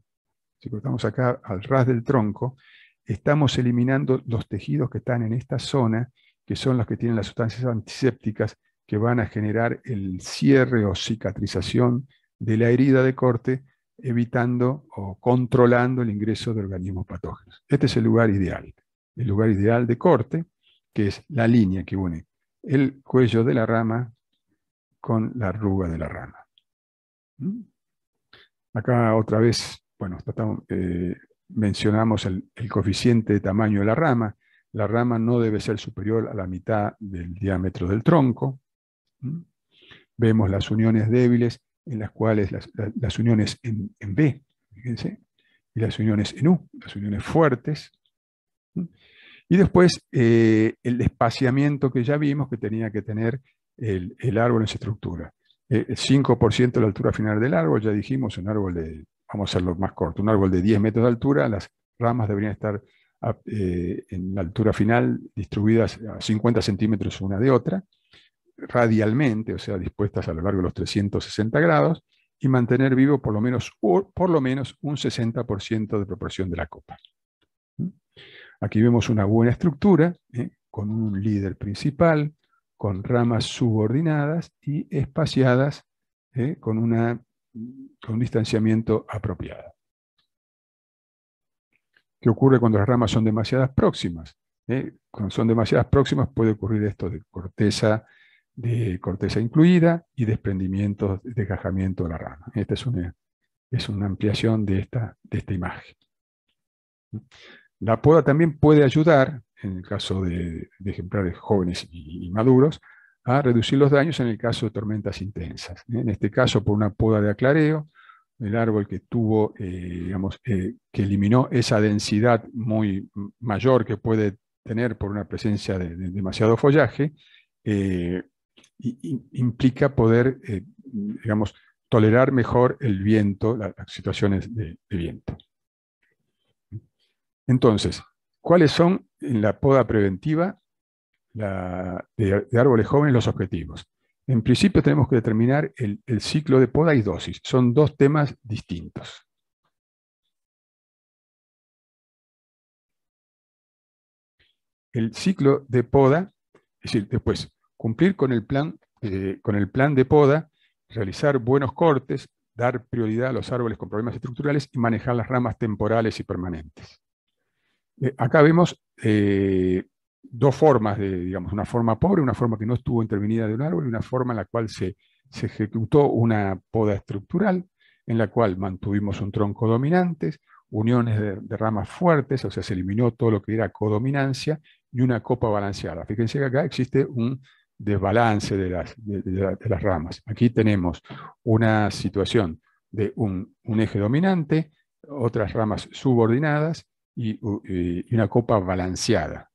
si cortamos acá al ras del tronco, estamos eliminando los tejidos que están en esta zona, que son los que tienen las sustancias antisépticas que van a generar el cierre o cicatrización de la herida de corte evitando o controlando el ingreso de organismos patógenos. Este es el lugar ideal, el lugar ideal de corte, que es la línea que une el cuello de la rama con la arruga de la rama. ¿Mm? Acá otra vez, bueno, eh, mencionamos el, coeficiente de tamaño de la rama. La rama no debe ser superior a la mitad del diámetro del tronco. ¿Mm? Vemos las uniones débiles en las cuales las, uniones en, B, fíjense, y las uniones en U, las uniones fuertes. Y después eh, el espaciamiento que ya vimos que tenía que tener el, árbol en su estructura. Eh, el 5% de la altura final del árbol, ya dijimos, un árbol de, vamos a hacerlo más corto, un árbol de 10 metros de altura, las ramas deberían estar eh, en la altura final distribuidas a 50 centímetros una de otra radialmente, o sea, dispuestas a lo largo de los 360 grados, y mantener vivo por lo menos, por lo menos un 60% de proporción de la copa. ¿Mm? Aquí vemos una buena estructura, ¿eh? con un líder principal, con ramas subordinadas y espaciadas ¿eh? con, una, con un distanciamiento apropiado. ¿Qué ocurre cuando las ramas son demasiadas próximas? ¿Eh? Cuando son demasiadas próximas puede ocurrir esto de corteza de corteza incluida y desprendimientos de cajamiento de la rama. Esta es una, es una ampliación de esta, de esta imagen. La poda también puede ayudar, en el caso de, ejemplares jóvenes y, maduros, a reducir los daños en el caso de tormentas intensas. En este caso, por una poda de aclareo, el árbol que tuvo, eh, digamos, eh, que eliminó esa densidad muy mayor que puede tener por una presencia de, demasiado follaje, eh, implica poder, eh, digamos, tolerar mejor el viento, las situaciones de, viento. Entonces, ¿cuáles son en la poda preventiva de, árboles jóvenes los objetivos? En principio tenemos que determinar el ciclo de poda y dosis. Son dos temas distintos. El ciclo de poda, es decir, después cumplir con el plan, eh, con el plan de poda, realizar buenos cortes, dar prioridad a los árboles con problemas estructurales y manejar las ramas temporales y permanentes. Eh, acá vemos eh, dos formas, de, digamos, una forma pobre, una forma que no estuvo intervenida de un árbol y una forma en la cual se, ejecutó una poda estructural, en la cual mantuvimos un tronco dominante, uniones de, de, ramas fuertes, o sea, se eliminó todo lo que era codominancia y una copa balanceada. Fíjense que acá existe un desbalance de las, ramas. Aquí tenemos una situación de un, eje dominante, otras ramas subordinadas y, una copa balanceada.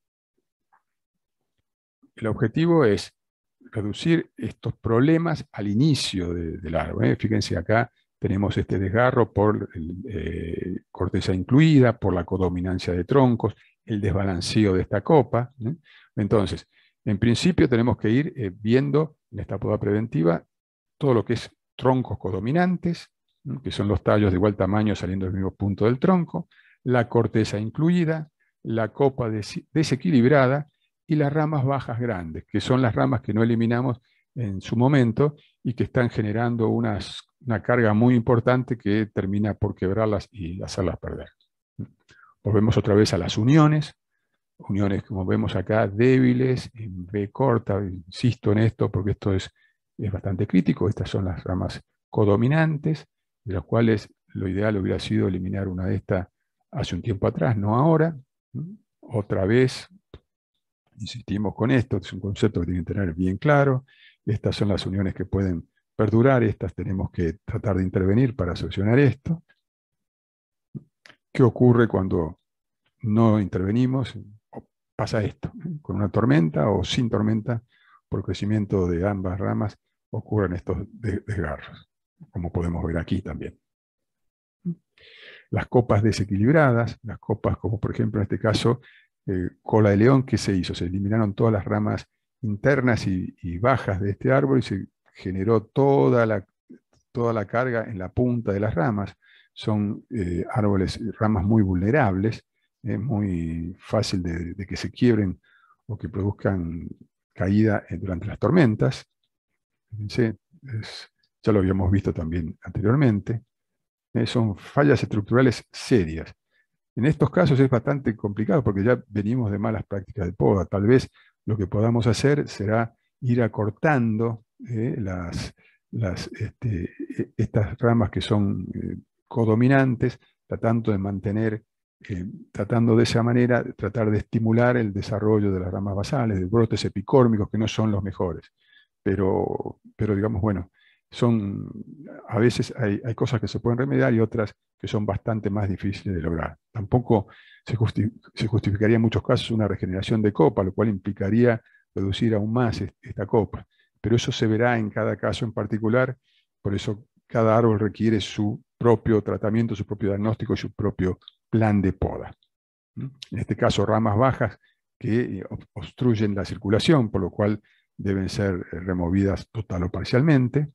El objetivo es reducir estos problemas al inicio del árbol. ¿eh? Fíjense acá tenemos este desgarro por eh, corteza incluida, por la codominancia de troncos, el desbalanceo de esta copa. ¿eh? Entonces, en principio tenemos que ir eh, viendo en esta poda preventiva todo lo que es troncos codominantes, que son los tallos de igual tamaño saliendo del mismo punto del tronco, la corteza incluida, la copa desequilibrada y las ramas bajas grandes, que son las ramas que no eliminamos en su momento y que están generando una carga muy importante que termina por quebrarlas y hacerlas perder. Volvemos otra vez a las uniones, uniones, como vemos acá, débiles, en B corta, insisto en esto porque esto es, es bastante crítico, estas son las ramas codominantes, de las cuales lo ideal hubiera sido eliminar una de estas hace un tiempo atrás, no ahora. Otra vez, insistimos con esto, es un concepto que tienen que tener bien claro, estas son las uniones que pueden perdurar, estas tenemos que tratar de intervenir para solucionar esto. ¿Qué ocurre cuando no intervenimos? pasa esto, con una tormenta o sin tormenta, por crecimiento de ambas ramas, ocurren estos desgarros, como podemos ver aquí también. Las copas desequilibradas, las copas como por ejemplo en este caso eh, cola de león, que se hizo? Se eliminaron todas las ramas internas y, bajas de este árbol y se generó toda la, carga en la punta de las ramas. Son eh, árboles, ramas muy vulnerables es muy fácil de, que se quiebren o que produzcan caída eh, durante las tormentas. ya lo habíamos visto también anteriormente. Eh, son fallas estructurales serias. En estos casos es bastante complicado porque ya venimos de malas prácticas de poda. Tal vez lo que podamos hacer será ir acortando eh, las, este, e, estas ramas que son codominantes, tratando de mantener eh, tratando de esa manera, tratar de estimular el desarrollo de las ramas basales, de brotes epicórmicos, que no son los mejores. Pero, pero digamos, bueno, son, a veces hay, cosas que se pueden remediar y otras que son bastante más difíciles de lograr. Tampoco se, se justificaría en muchos casos una regeneración de copa, lo cual implicaría reducir aún más esta copa. Pero eso se verá en cada caso en particular, por eso cada árbol requiere su propio tratamiento, su propio diagnóstico y su propio plan de poda. En este caso, ramas bajas que eh, obstruyen la circulación, por lo cual deben ser eh, removidas total o parcialmente.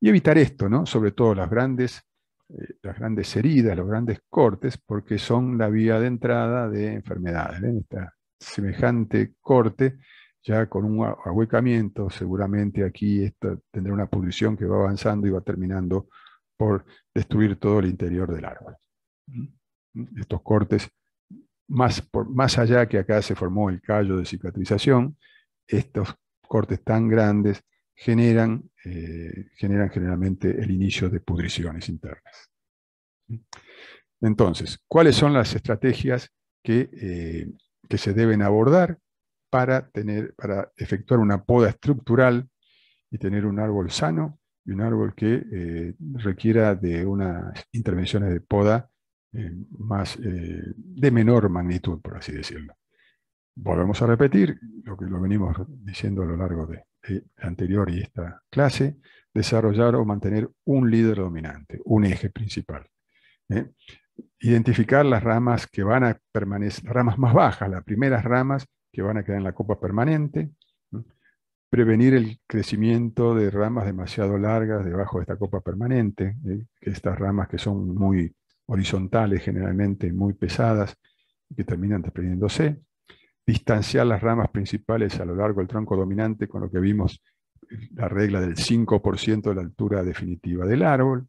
Y evitar esto, ¿no? sobre todo las grandes, eh, las grandes heridas, los grandes cortes, porque son la vía de entrada de enfermedades. Este semejante corte, ya con un ahuecamiento, seguramente aquí tendrá una pudrición que va avanzando y va terminando por destruir todo el interior del árbol estos cortes, más, allá que acá se formó el callo de cicatrización, estos cortes tan grandes generan, eh, generalmente el inicio de pudriciones internas. Entonces, ¿cuáles son las estrategias que, eh, se deben abordar para, para efectuar una poda estructural y tener un árbol sano y un árbol que eh, requiera de unas intervenciones de poda eh, más, eh, de menor magnitud, por así decirlo. Volvemos a repetir lo que lo venimos diciendo a lo largo de, la anterior y esta clase, desarrollar o mantener un líder dominante, un eje principal. ¿eh? Identificar las ramas que van a permanecer, ramas más bajas, las primeras ramas que van a quedar en la copa permanente, prevenir el crecimiento de ramas demasiado largas debajo de esta copa permanente, que estas ramas que son muy horizontales generalmente muy pesadas que terminan desprendiéndose, distanciar las ramas principales a lo largo del tronco dominante con lo que vimos eh, la regla del 5% de la altura definitiva del árbol,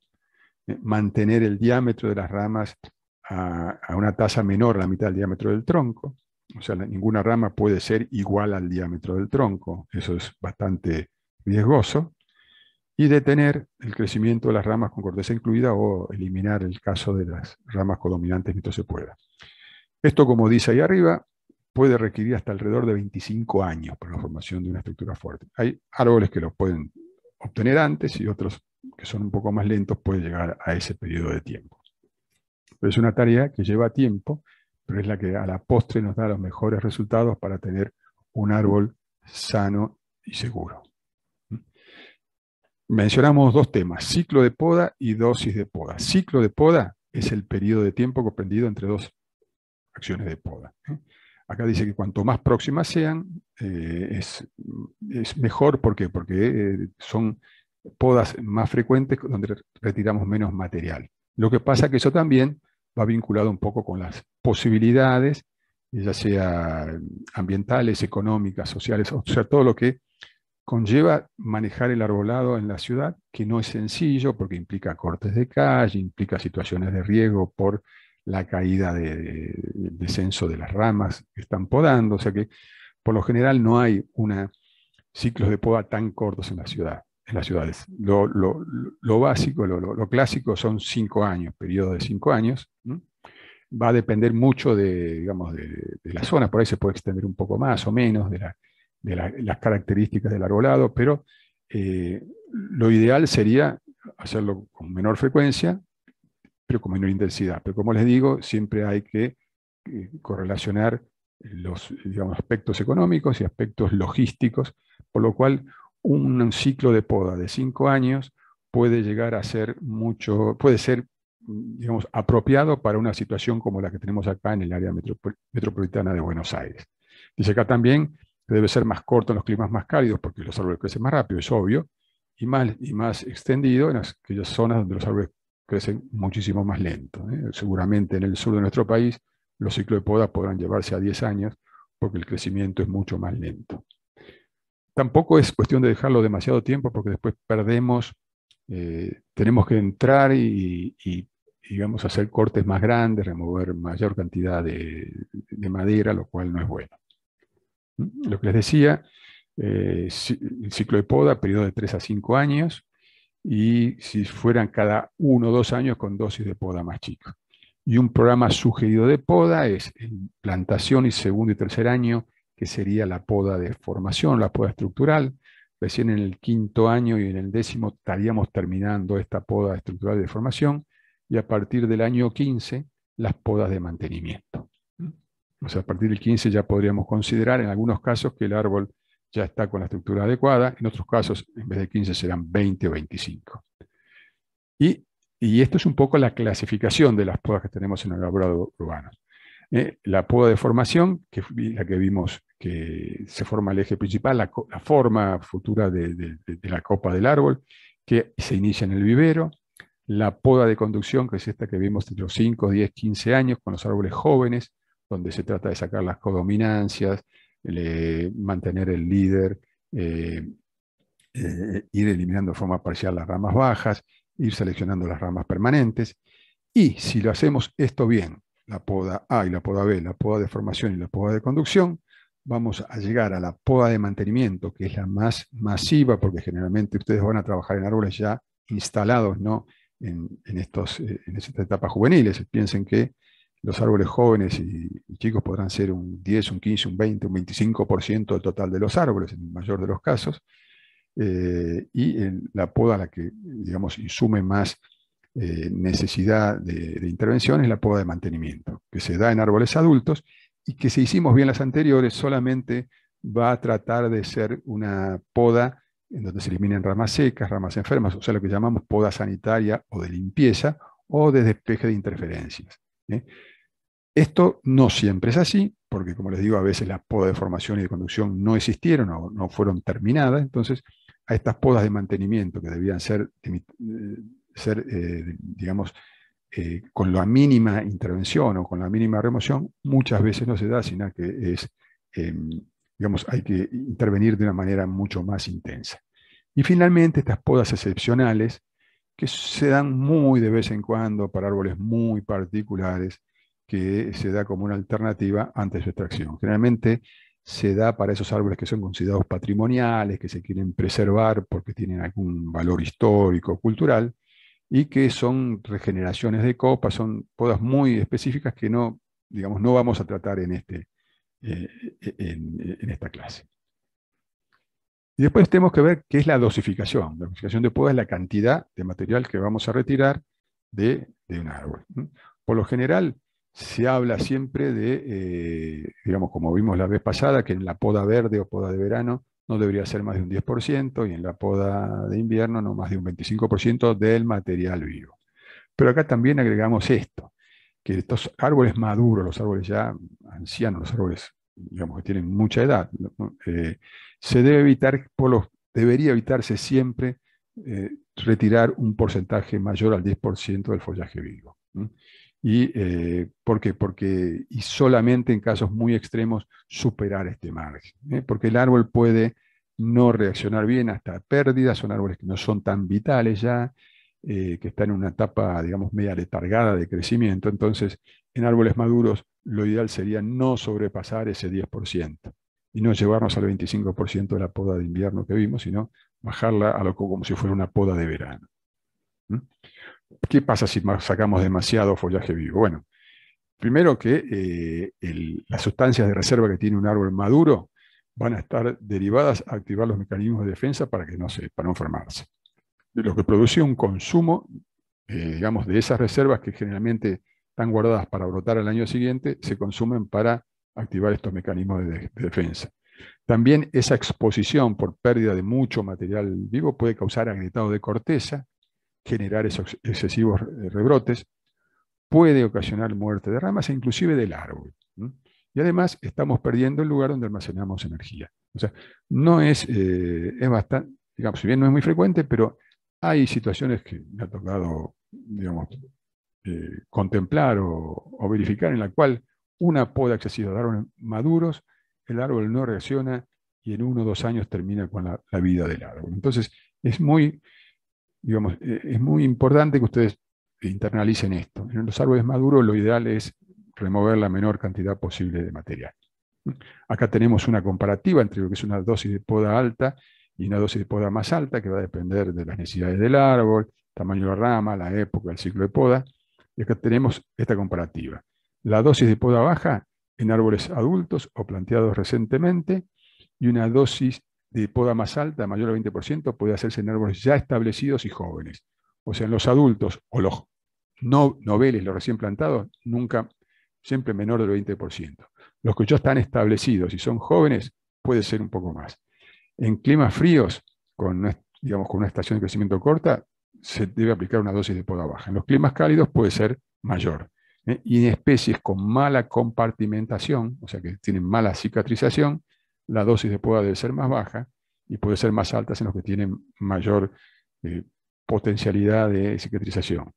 eh, mantener el diámetro de las ramas a, una tasa menor a la mitad del diámetro del tronco, o sea, ninguna rama puede ser igual al diámetro del tronco, eso es bastante riesgoso, y detener el crecimiento de las ramas con corteza incluida o eliminar el caso de las ramas codominantes esto se pueda. Esto, como dice ahí arriba, puede requerir hasta alrededor de 25 años para la formación de una estructura fuerte. Hay árboles que lo pueden obtener antes y otros que son un poco más lentos pueden llegar a ese periodo de tiempo. es una tarea que lleva tiempo, pero es la que a la postre nos da los mejores resultados para tener un árbol sano y seguro. Mencionamos dos temas, ciclo de poda y dosis de poda. Ciclo de poda es el periodo de tiempo comprendido entre dos acciones de poda. ¿eh? Acá dice que cuanto más próximas sean, eh, es, mejor. ¿Por Porque eh, son podas más frecuentes donde retiramos menos material. Lo que pasa es que eso también va vinculado un poco con las posibilidades, ya sea ambientales, económicas, sociales, o sea, todo lo que conlleva manejar el arbolado en la ciudad, que no es sencillo porque implica cortes de calle, implica situaciones de riego por la caída del de descenso de las ramas que están podando, o sea que por lo general no hay una, ciclos de poda tan cortos en la ciudad. En las ciudades. Lo, básico, lo, clásico son cinco años, periodo de cinco años. Va a depender mucho de, digamos, de, la zona, por ahí se puede extender un poco más o menos de la, de las características del arbolado, pero eh, lo ideal sería hacerlo con menor frecuencia, pero con menor intensidad. Pero como les digo, siempre hay que eh, correlacionar los digamos, aspectos económicos y aspectos logísticos, por lo cual un, ciclo de poda de cinco años puede llegar a ser mucho, puede ser digamos, apropiado para una situación como la que tenemos acá en el área metropolitana de Buenos Aires. Dice acá también debe ser más corto en los climas más cálidos porque los árboles crecen más rápido, es obvio, y más, y más extendido en aquellas zonas donde los árboles crecen muchísimo más lento. ¿eh? Seguramente en el sur de nuestro país los ciclos de poda podrán llevarse a 10 años porque el crecimiento es mucho más lento. Tampoco es cuestión de dejarlo demasiado tiempo porque después perdemos, eh, tenemos que entrar y, vamos a hacer cortes más grandes, remover mayor cantidad de madera, lo cual no es bueno. Lo que les decía, eh, el ciclo de poda, periodo de 3 a 5 años, y si fueran cada 1 o 2 años con dosis de poda más chica. Y un programa sugerido de poda es plantación y segundo y tercer año, que sería la poda de formación, la poda estructural. Recién en el quinto año y en el décimo estaríamos terminando esta poda estructural de formación y a partir del año 15 las podas de mantenimiento a partir del 15 ya podríamos considerar en algunos casos que el árbol ya está con la estructura adecuada, en otros casos en vez de 15 serán 20 o 25. Y, esto es un poco la clasificación de las podas que tenemos en el laboratorio urbano. Eh, la poda de formación, que la que vimos que se forma el eje principal, la, forma futura de, de, la copa del árbol, que se inicia en el vivero, la poda de conducción, que es esta que vimos entre los 5, 10, 15 años, con los árboles jóvenes, donde se trata de sacar las codominancias, eh, mantener el líder, eh, eh, ir eliminando de forma parcial las ramas bajas, ir seleccionando las ramas permanentes. Y si lo hacemos esto bien, la poda A y la poda B, la poda de formación y la poda de conducción, vamos a llegar a la poda de mantenimiento, que es la más masiva, porque generalmente ustedes van a trabajar en árboles ya instalados, ¿no? En, en estas etapas juveniles. Piensen que los árboles jóvenes y, chicos podrán ser un 10, un 15, un 20, un 25% del total de los árboles, en el mayor de los casos, eh, y la poda la que, digamos, insume más eh, necesidad de, intervención es la poda de mantenimiento, que se da en árboles adultos y que si hicimos bien las anteriores solamente va a tratar de ser una poda en donde se eliminen ramas secas, ramas enfermas, o sea, lo que llamamos poda sanitaria o de limpieza o de despeje de interferencias. ¿eh? Esto no siempre es así, porque como les digo, a veces las podas de formación y de conducción no existieron o no fueron terminadas, entonces a estas podas de mantenimiento que debían ser, eh, eh, digamos, eh, con la mínima intervención o con la mínima remoción, muchas veces no se da, sino que es, em, digamos, hay que intervenir de una manera mucho más intensa. Y finalmente, estas podas excepcionales, que se dan muy de vez en cuando para árboles muy particulares, que se da como una alternativa ante su extracción. Generalmente se da para esos árboles que son considerados patrimoniales, que se quieren preservar porque tienen algún valor histórico, o cultural, y que son regeneraciones de copas, son podas muy específicas que no, digamos, no vamos a tratar en, este, eh, en, esta clase. Y después tenemos que ver qué es la dosificación. La dosificación de podas es la cantidad de material que vamos a retirar de un árbol. Por lo general, se habla siempre de, eh, digamos, como vimos la vez pasada, que en la poda verde o poda de verano no debería ser más de un 10% y en la poda de invierno no más de un 25% del material vivo. Pero acá también agregamos esto, que estos árboles maduros, los árboles ya ancianos, los árboles digamos que tienen mucha edad, eh, se debe evitar, por debería evitarse siempre eh, retirar un porcentaje mayor al 10% del follaje vivo y eh, Porque, y solamente en casos muy extremos superar este margen, ¿eh? porque el árbol puede no reaccionar bien hasta pérdidas, son árboles que no son tan vitales ya, eh, que están en una etapa, digamos, media letargada de crecimiento, entonces en árboles maduros lo ideal sería no sobrepasar ese 10% y no llevarnos al 25% de la poda de invierno que vimos, sino bajarla a lo como si fuera una poda de verano. ¿Qué pasa si sacamos demasiado follaje vivo? Bueno, primero que eh, las sustancias de reserva que tiene un árbol maduro van a estar derivadas a activar los mecanismos de defensa para que no se, para no enfermarse. De lo que produce un consumo, eh, digamos, de esas reservas que generalmente están guardadas para brotar al año siguiente, se consumen para activar estos mecanismos de, de defensa. También esa exposición por pérdida de mucho material vivo puede causar agrietado de corteza, generar esos excesivos rebrotes, puede ocasionar muerte de ramas e inclusive del árbol. Y además estamos perdiendo el lugar donde almacenamos energía. O sea, no es, eh, es bastante, digamos, si bien no es muy frecuente, pero hay situaciones que me ha tocado, digamos, eh, contemplar o, verificar en la cual una poda excesiva de árboles maduros, el árbol no reacciona y en uno o dos años termina con la vida del árbol. Entonces, es muy, digamos, eh, es muy importante que ustedes internalicen esto. En los árboles maduros lo ideal es remover la menor cantidad posible de material. Acá tenemos una comparativa entre lo que es una dosis de poda alta y una dosis de poda más alta, que va a depender de las necesidades del árbol, tamaño de la rama, la época, el ciclo de poda. Y acá tenemos esta comparativa. La dosis de poda baja en árboles adultos o planteados recientemente y una dosis de poda más alta, mayor a 20%, puede hacerse en árboles ya establecidos y jóvenes. O sea, en los adultos o los no, noveles, los recién plantados, nunca, siempre menor del 20%. Los que ya están establecidos y son jóvenes, puede ser un poco más. En climas fríos, con, una, digamos, con una estación de crecimiento corta, se debe aplicar una dosis de poda baja. En los climas cálidos puede ser mayor. ¿eh? Y en especies con mala compartimentación, o sea que tienen mala cicatrización, la dosis de poda debe ser más baja y puede ser más alta en los que tienen mayor eh, potencialidad de cicatrización.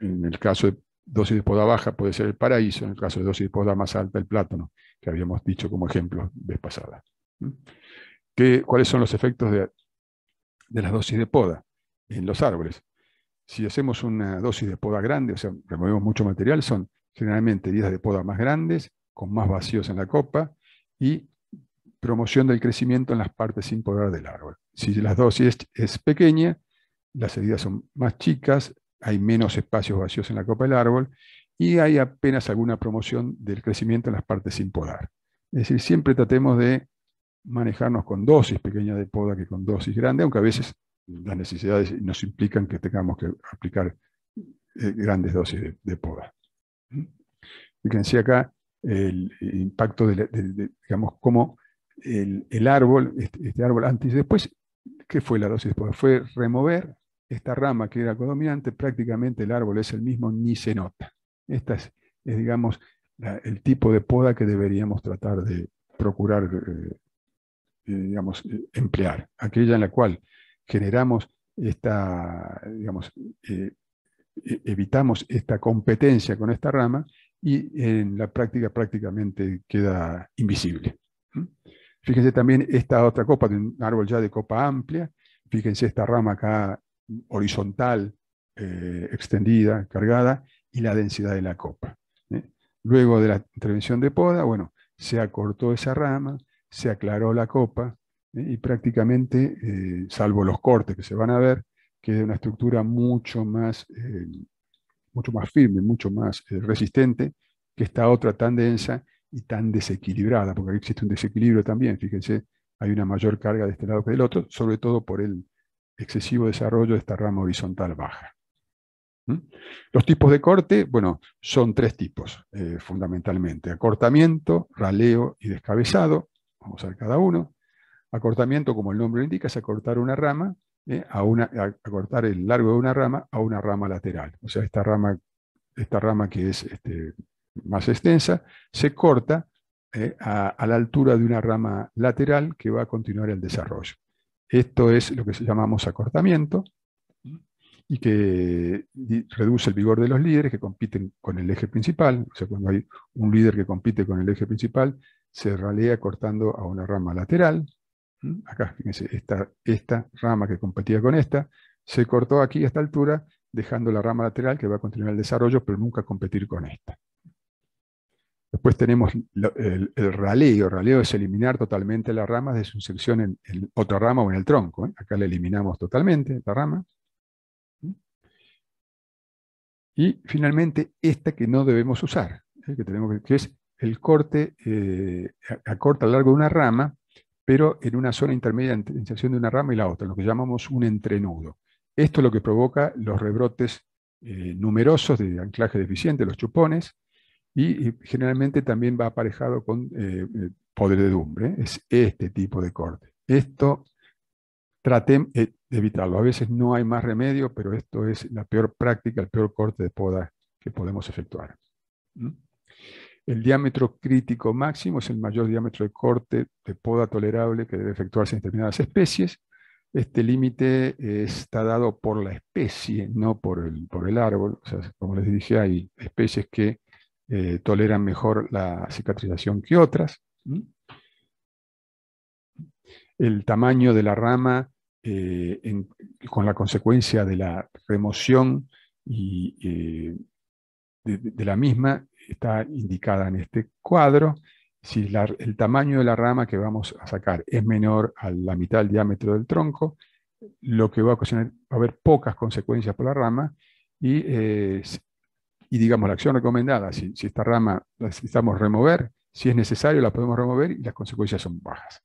En el caso de dosis de poda baja puede ser el paraíso, en el caso de dosis de poda más alta el plátano, que habíamos dicho como ejemplo vez pasada. ¿Qué, ¿Cuáles son los efectos de, las dosis de poda en los árboles? Si hacemos una dosis de poda grande, o sea, removemos mucho material, son generalmente heridas de poda más grandes, con más vacíos en la copa y promoción del crecimiento en las partes sin podar del árbol. Si la dosis es, pequeña, las heridas son más chicas, hay menos espacios vacíos en la copa del árbol y hay apenas alguna promoción del crecimiento en las partes sin podar. Es decir, siempre tratemos de manejarnos con dosis pequeña de poda que con dosis grande, aunque a veces las necesidades nos implican que tengamos que aplicar eh, grandes dosis de, poda. ¿Mm? Fíjense acá el impacto de, de digamos, cómo el, árbol, este, árbol antes y después, ¿qué fue la dosis poda? Fue remover esta rama que era codominante, prácticamente el árbol es el mismo, ni se nota. Esta es, digamos, el tipo de poda que deberíamos tratar de procurar, eh, eh, digamos, eh, emplear. Aquella en la cual generamos esta, digamos, e, evitamos esta competencia con esta rama y en la práctica prácticamente queda invisible. Fíjense también esta otra copa de un árbol ya de copa amplia. Fíjense esta rama acá horizontal, eh, extendida, cargada, y la densidad de la copa. ¿eh? Luego de la intervención de poda, bueno, se acortó esa rama, se aclaró la copa, ¿eh? y prácticamente, salvo los cortes que se van a ver, queda una estructura mucho más, mucho más firme, mucho más resistente que esta otra tan densa y tan desequilibrada, porque aquí existe un desequilibrio también, fíjense, hay una mayor carga de este lado que del otro, sobre todo por el excesivo desarrollo de esta rama horizontal baja. ¿Mm? Los tipos de corte, bueno, son tres tipos eh, fundamentalmente, acortamiento, raleo y descabezado, vamos a ver cada uno. Acortamiento, como el nombre indica, es acortar una rama, eh, a, una, a el largo de una rama a una rama lateral. O sea, esta rama, esta rama que es este, más extensa, se corta eh, a, la altura de una rama lateral que va a continuar el desarrollo. Esto es lo que llamamos acortamiento y que reduce el vigor de los líderes que compiten con el eje principal. O sea, cuando hay un líder que compite con el eje principal, se ralea cortando a una rama lateral. ¿Mm? Acá, fíjense, esta, esta rama que competía con esta, se cortó aquí a esta altura, dejando la rama lateral que va a continuar el desarrollo, pero nunca competir con esta. Después tenemos el, el, raleo. es eliminar totalmente las ramas de su sección en, otra rama o en el tronco. ¿eh? Acá la eliminamos totalmente, la rama. Y finalmente, esta que no debemos usar, ¿eh? que, tenemos que, es el corte eh, a, a, corta largo de una rama, pero en una zona intermedia entre la sección de una rama y la otra, lo que llamamos un entrenudo. Esto es lo que provoca los rebrotes numerosos de anclaje deficiente, los chupones, y generalmente también va aparejado con eh, eh, podredumbre. Es este tipo de corte. Esto tratemos de eh, evitarlo. A veces no hay más remedio, pero esto es la peor práctica, el peor corte de poda que podemos efectuar. El diámetro crítico máximo es el mayor diámetro de corte de poda tolerable que debe efectuarse en determinadas especies. Este límite está dado por la especie, no por el, por el árbol. como les dije, hay especies que eh, toleran mejor la cicatrización que otras. El tamaño de la rama eh, con la consecuencia de la remoción y, eh, de, la misma está indicada en este cuadro. Si el tamaño de la rama que vamos a sacar es menor a la mitad del diámetro del tronco, lo que va a ocasionar, va a haber pocas consecuencias por la rama y y digamos la acción recomendada, si, esta rama la necesitamos remover, si es necesario la podemos remover y las consecuencias son bajas.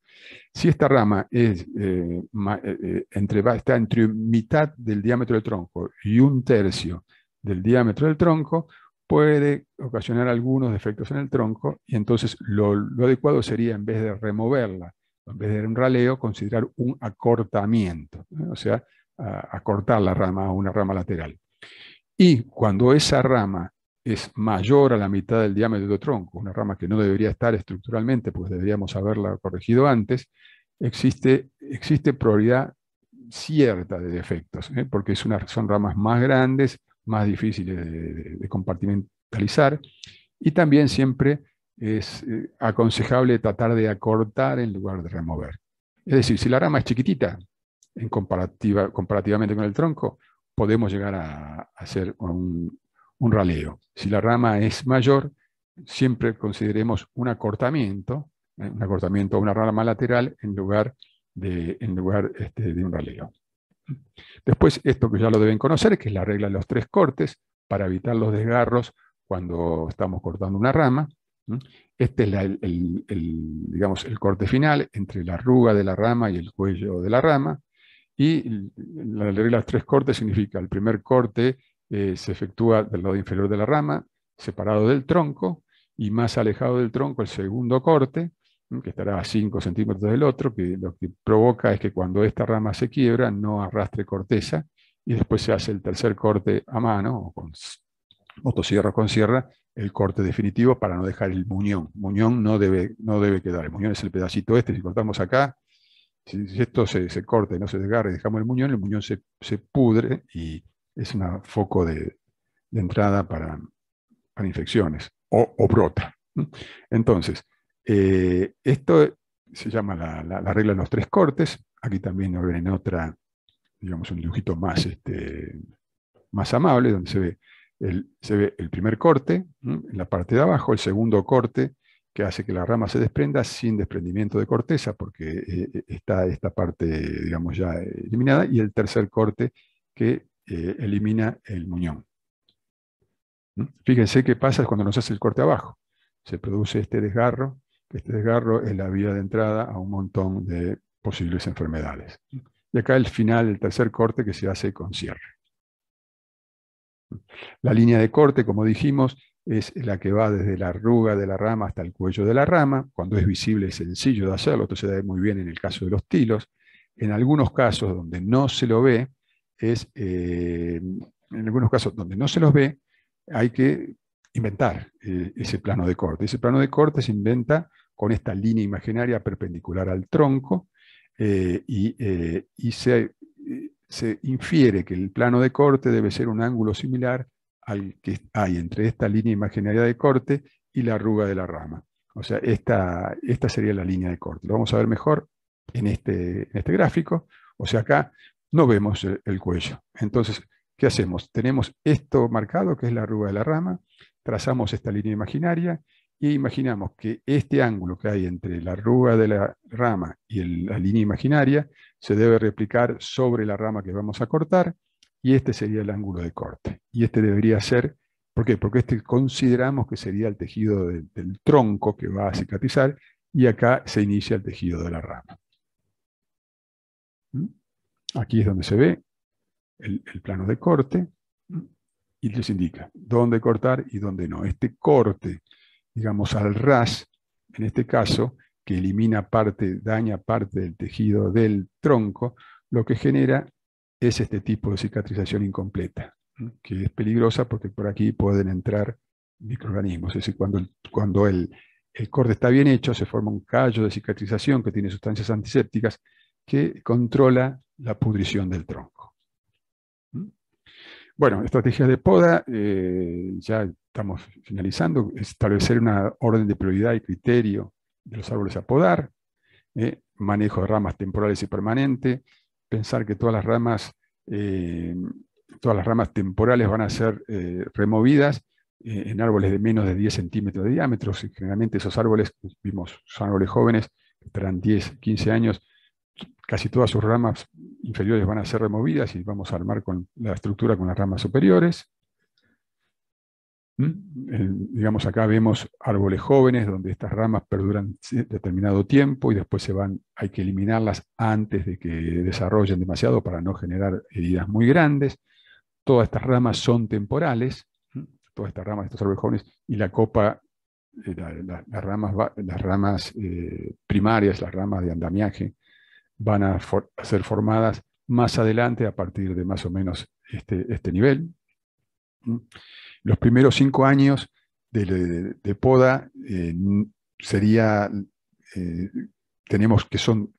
Si esta rama eh, eh, eh, está entre mitad del diámetro del tronco y un tercio del diámetro del tronco, puede ocasionar algunos defectos en el tronco y entonces lo, adecuado sería en vez de removerla, en vez de un raleo, considerar un acortamiento, o sea, acortar la rama a una rama lateral. Y cuando esa rama es mayor a la mitad del diámetro del tronco, una rama que no debería estar estructuralmente, pues deberíamos haberla corregido antes, existe, existe probabilidad cierta de defectos, ¿eh? porque son ramas más grandes, más difíciles de, compartimentalizar, y también siempre es eh, aconsejable tratar de acortar en lugar de remover. Es decir, si la rama es chiquitita en comparativa, comparativamente con el tronco, podemos llegar a, hacer un, raleo. Si la rama es mayor, siempre consideremos un acortamiento, eh, un acortamiento a una rama lateral en lugar de, en lugar, este, de un raleo. Después, esto que ya lo deben conocer, que es la regla de los tres cortes, para evitar los desgarros cuando estamos cortando una rama. Este es digamos, el corte final entre la arruga de la rama y el cuello de la rama. Y la regla de las tres cortes significa el primer corte eh, se efectúa del lado inferior de la rama, separado del tronco, y más alejado del tronco el segundo corte, que estará a 5 centímetros del otro, que lo que provoca es que cuando esta rama se quiebra no arrastre corteza, y después se hace el tercer corte a mano, o con motosierra o con sierra, el corte definitivo para no dejar el muñón. Muñón no debe, no debe quedar, el muñón es el pedacito este, si cortamos acá, si, esto se, corta y no se desgarra y dejamos el muñón, el muñón se, pudre y es un foco de, entrada para, infecciones o, brota. Entonces, eh, esto se llama la, regla de los tres cortes. Aquí también nos ven en otra, digamos, un dibujito más, este, más amable, donde se ve se ve el primer corte en la parte de abajo, el segundo corte que hace que la rama se desprenda sin desprendimiento de corteza, porque eh, está esta parte, digamos, ya eliminada, y el tercer corte que eh, elimina el muñón. ¿Mm? Fíjense qué pasa cuando nos hace el corte abajo. Se produce este desgarro, que este desgarro es la vía de entrada a un montón de posibles enfermedades. Y acá el final, el tercer corte que se hace con cierre. La línea de corte, como dijimos, es la que va desde la arruga de la rama hasta el cuello de la rama. Cuando es visible es sencillo de hacerlo, esto se da muy bien en el caso de los tilos. En algunos casos donde no se lo ve, es, eh, en algunos casos donde no se los ve, hay que inventar eh, ese plano de corte. Ese plano de corte se inventa con esta línea imaginaria perpendicular al tronco eh, y, se, se infiere que el plano de corte debe ser un ángulo similar al que hay entre esta línea imaginaria de corte y la arruga de la rama. O sea, esta, sería la línea de corte. Lo vamos a ver mejor en este, este gráfico. O sea, acá no vemos el, cuello. Entonces, ¿qué hacemos? Tenemos esto marcado, que es la arruga de la rama, trazamos esta línea imaginaria y imaginamos que este ángulo que hay entre la arruga de la rama y la línea imaginaria se debe replicar sobre la rama que vamos a cortar y este sería el ángulo de corte. Y este debería ser, ¿por qué? Porque este consideramos que sería el tejido del tronco que va a cicatrizar y acá se inicia el tejido de la rama. ¿Mm? Aquí es donde se ve el, plano de corte y les indica dónde cortar y dónde no. Este corte, digamos, al ras, en este caso, que elimina parte, daña parte del tejido del tronco, lo que genera es este tipo de cicatrización incompleta, que es peligrosa porque por aquí pueden entrar microorganismos. Es decir, cuando, el, cuando el, corte está bien hecho, se forma un callo de cicatrización que tiene sustancias antisépticas que controla la pudrición del tronco. Bueno, estrategias de poda, eh, ya estamos finalizando, establecer una orden de prioridad y criterio de los árboles a podar, eh, manejo de ramas temporales y permanentes, pensar que todas las ramas, eh, todas las ramas temporales van a ser eh, removidas eh, en árboles de menos de 10 centímetros de diámetro. generalmente esos árboles, pues, vimos, son árboles jóvenes, que estarán 10, 15 años, casi todas sus ramas inferiores van a ser removidas y vamos a armar con la estructura con las ramas superiores. Eh, digamos, acá vemos árboles jóvenes donde estas ramas perduran determinado tiempo y después se van, hay que eliminarlas antes de que desarrollen demasiado para no generar heridas muy grandes. Todas estas ramas son temporales, todas estas ramas de estos árboles jóvenes y la copa, eh, las ramas, las ramas eh, primarias, las ramas de andamiaje, van a, ser formadas más adelante a partir de más o menos este, este nivel. Los primeros cinco años de, poda eh, sería, eh, tenemos que son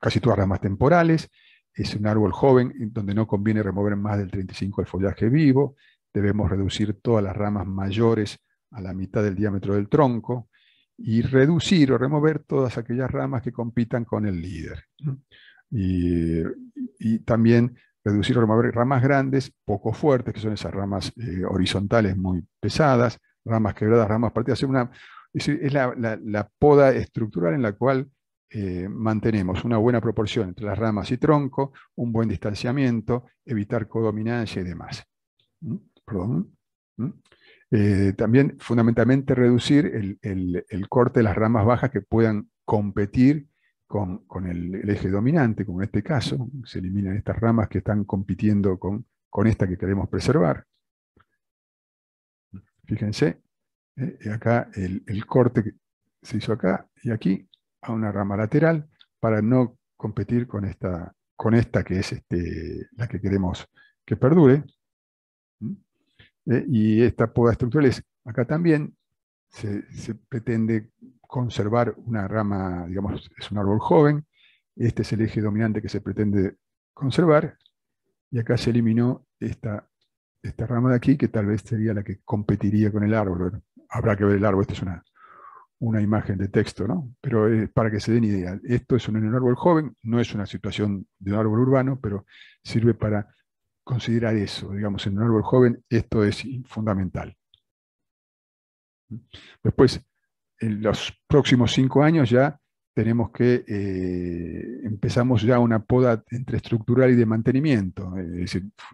casi todas ramas temporales, es un árbol joven donde no conviene remover más del 35 el follaje vivo, debemos reducir todas las ramas mayores a la mitad del diámetro del tronco y reducir o remover todas aquellas ramas que compitan con el líder. Mm. Y, y también reducir ramas grandes, poco fuertes, que son esas ramas eh, horizontales muy pesadas, ramas quebradas, ramas partidas. Es, una, es, la, poda estructural en la cual eh, mantenemos una buena proporción entre las ramas y tronco, un buen distanciamiento, evitar codominancia y demás. ¿Mm? ¿Mm? Eh, también fundamentalmente reducir el, el corte de las ramas bajas que puedan competir con, el, eje dominante, como en este caso, se eliminan estas ramas que están compitiendo con, esta que queremos preservar. Fíjense, eh, eh, acá el, corte que se hizo acá y aquí a una rama lateral para no competir con esta, con esta que es este, la que queremos que perdure. ¿Mm? Eh, y esta poda estructural es acá también se, se pretende conservar una rama, digamos, es un árbol joven, este es el eje dominante que se pretende conservar, y acá se eliminó esta, esta rama de aquí, que tal vez sería la que competiría con el árbol. Habrá que ver el árbol, esta es una, una imagen de texto, ¿no? Pero para que se den idea. Esto es un, un árbol joven, no es una situación de un árbol urbano, pero sirve para considerar eso. Digamos, en un árbol joven esto es fundamental. Después, en los próximos cinco años ya tenemos que, eh, empezamos ya una poda entre estructural y de mantenimiento. Eh,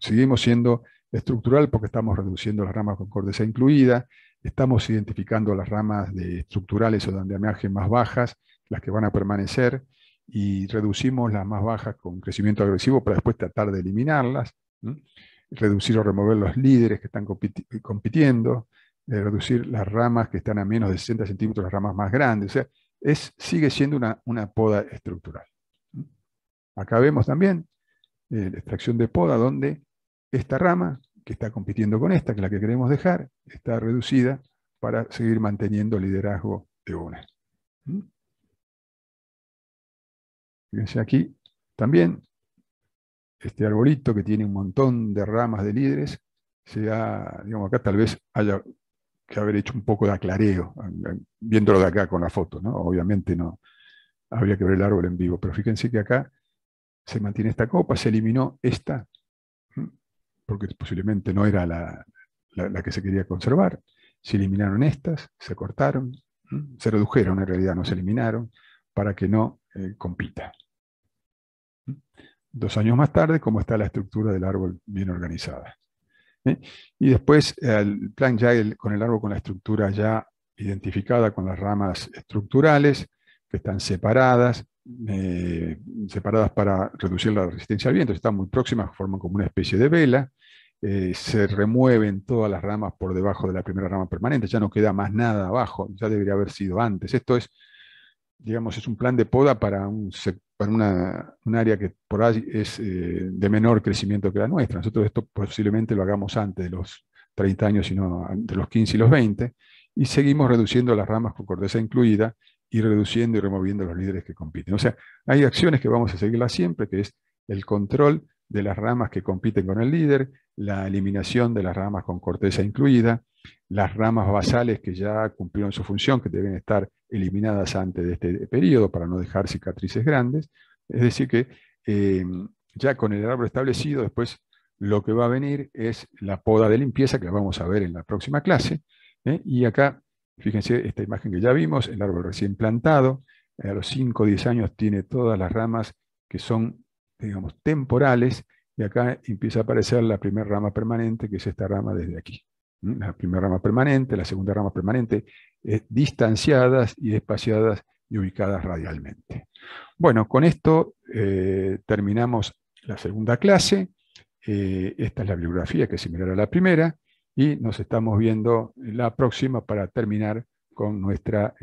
seguimos siendo estructural porque estamos reduciendo las ramas con corteza incluida, estamos identificando las ramas de estructurales o de andamiaje más bajas, las que van a permanecer, y reducimos las más bajas con crecimiento agresivo para después tratar de eliminarlas, reducir o remover los líderes que están compitiendo, eh, reducir las ramas que están a menos de 60 centímetros, las ramas más grandes. O sea, es, sigue siendo una, poda estructural. Acá vemos también eh, la extracción de poda donde esta rama, que está compitiendo con esta, que es la que queremos dejar, está reducida para seguir manteniendo el liderazgo de una. ¿Mm? Fíjense aquí también, este arbolito que tiene un montón de ramas de líderes, se digamos acá tal vez haya que haber hecho un poco de aclareo, viéndolo de acá con la foto, ¿no? Obviamente no habría que ver el árbol en vivo, pero fíjense que acá se mantiene esta copa, se eliminó esta, porque posiblemente no era la, que se quería conservar, se eliminaron estas, se cortaron, se redujeron en realidad, no se eliminaron, para que no eh, compita. Dos años más tarde, cómo está la estructura del árbol bien organizada. Y después el plan ya con el árbol con la estructura ya identificada con las ramas estructurales que están separadas, eh, separadas para reducir la resistencia al viento, están muy próximas, forman como una especie de vela, eh, se remueven todas las ramas por debajo de la primera rama permanente, ya no queda más nada abajo, ya debería haber sido antes. Esto es, digamos, es un plan de poda para un, sector para un área que por ahí es eh, de menor crecimiento que la nuestra. Nosotros esto posiblemente lo hagamos antes de los 30 años, sino de los 15 y los 20, y seguimos reduciendo las ramas con corteza incluida y reduciendo y removiendo los líderes que compiten. O sea, hay acciones que vamos a seguirlas siempre, que es el control de las ramas que compiten con el líder, la eliminación de las ramas con corteza incluida, las ramas basales que ya cumplieron su función, que deben estar eliminadas antes de este periodo para no dejar cicatrices grandes. Es decir, que eh, ya con el árbol establecido, después lo que va a venir es la poda de limpieza, que la vamos a ver en la próxima clase. ¿eh? Y acá, fíjense esta imagen que ya vimos, el árbol recién plantado, a los 5 o 10 años tiene todas las ramas que son, digamos, temporales, y acá empieza a aparecer la primera rama permanente, que es esta rama desde aquí. La primera rama permanente, la segunda rama permanente, eh, distanciadas y espaciadas y ubicadas radialmente. Bueno, con esto eh, terminamos la segunda clase. Eh, esta es la bibliografía que es similar a la primera y nos estamos viendo la próxima para terminar con, nuestra,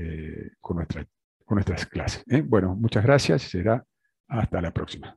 con, nuestra, con nuestras clases. Bueno, muchas gracias y será hasta la próxima.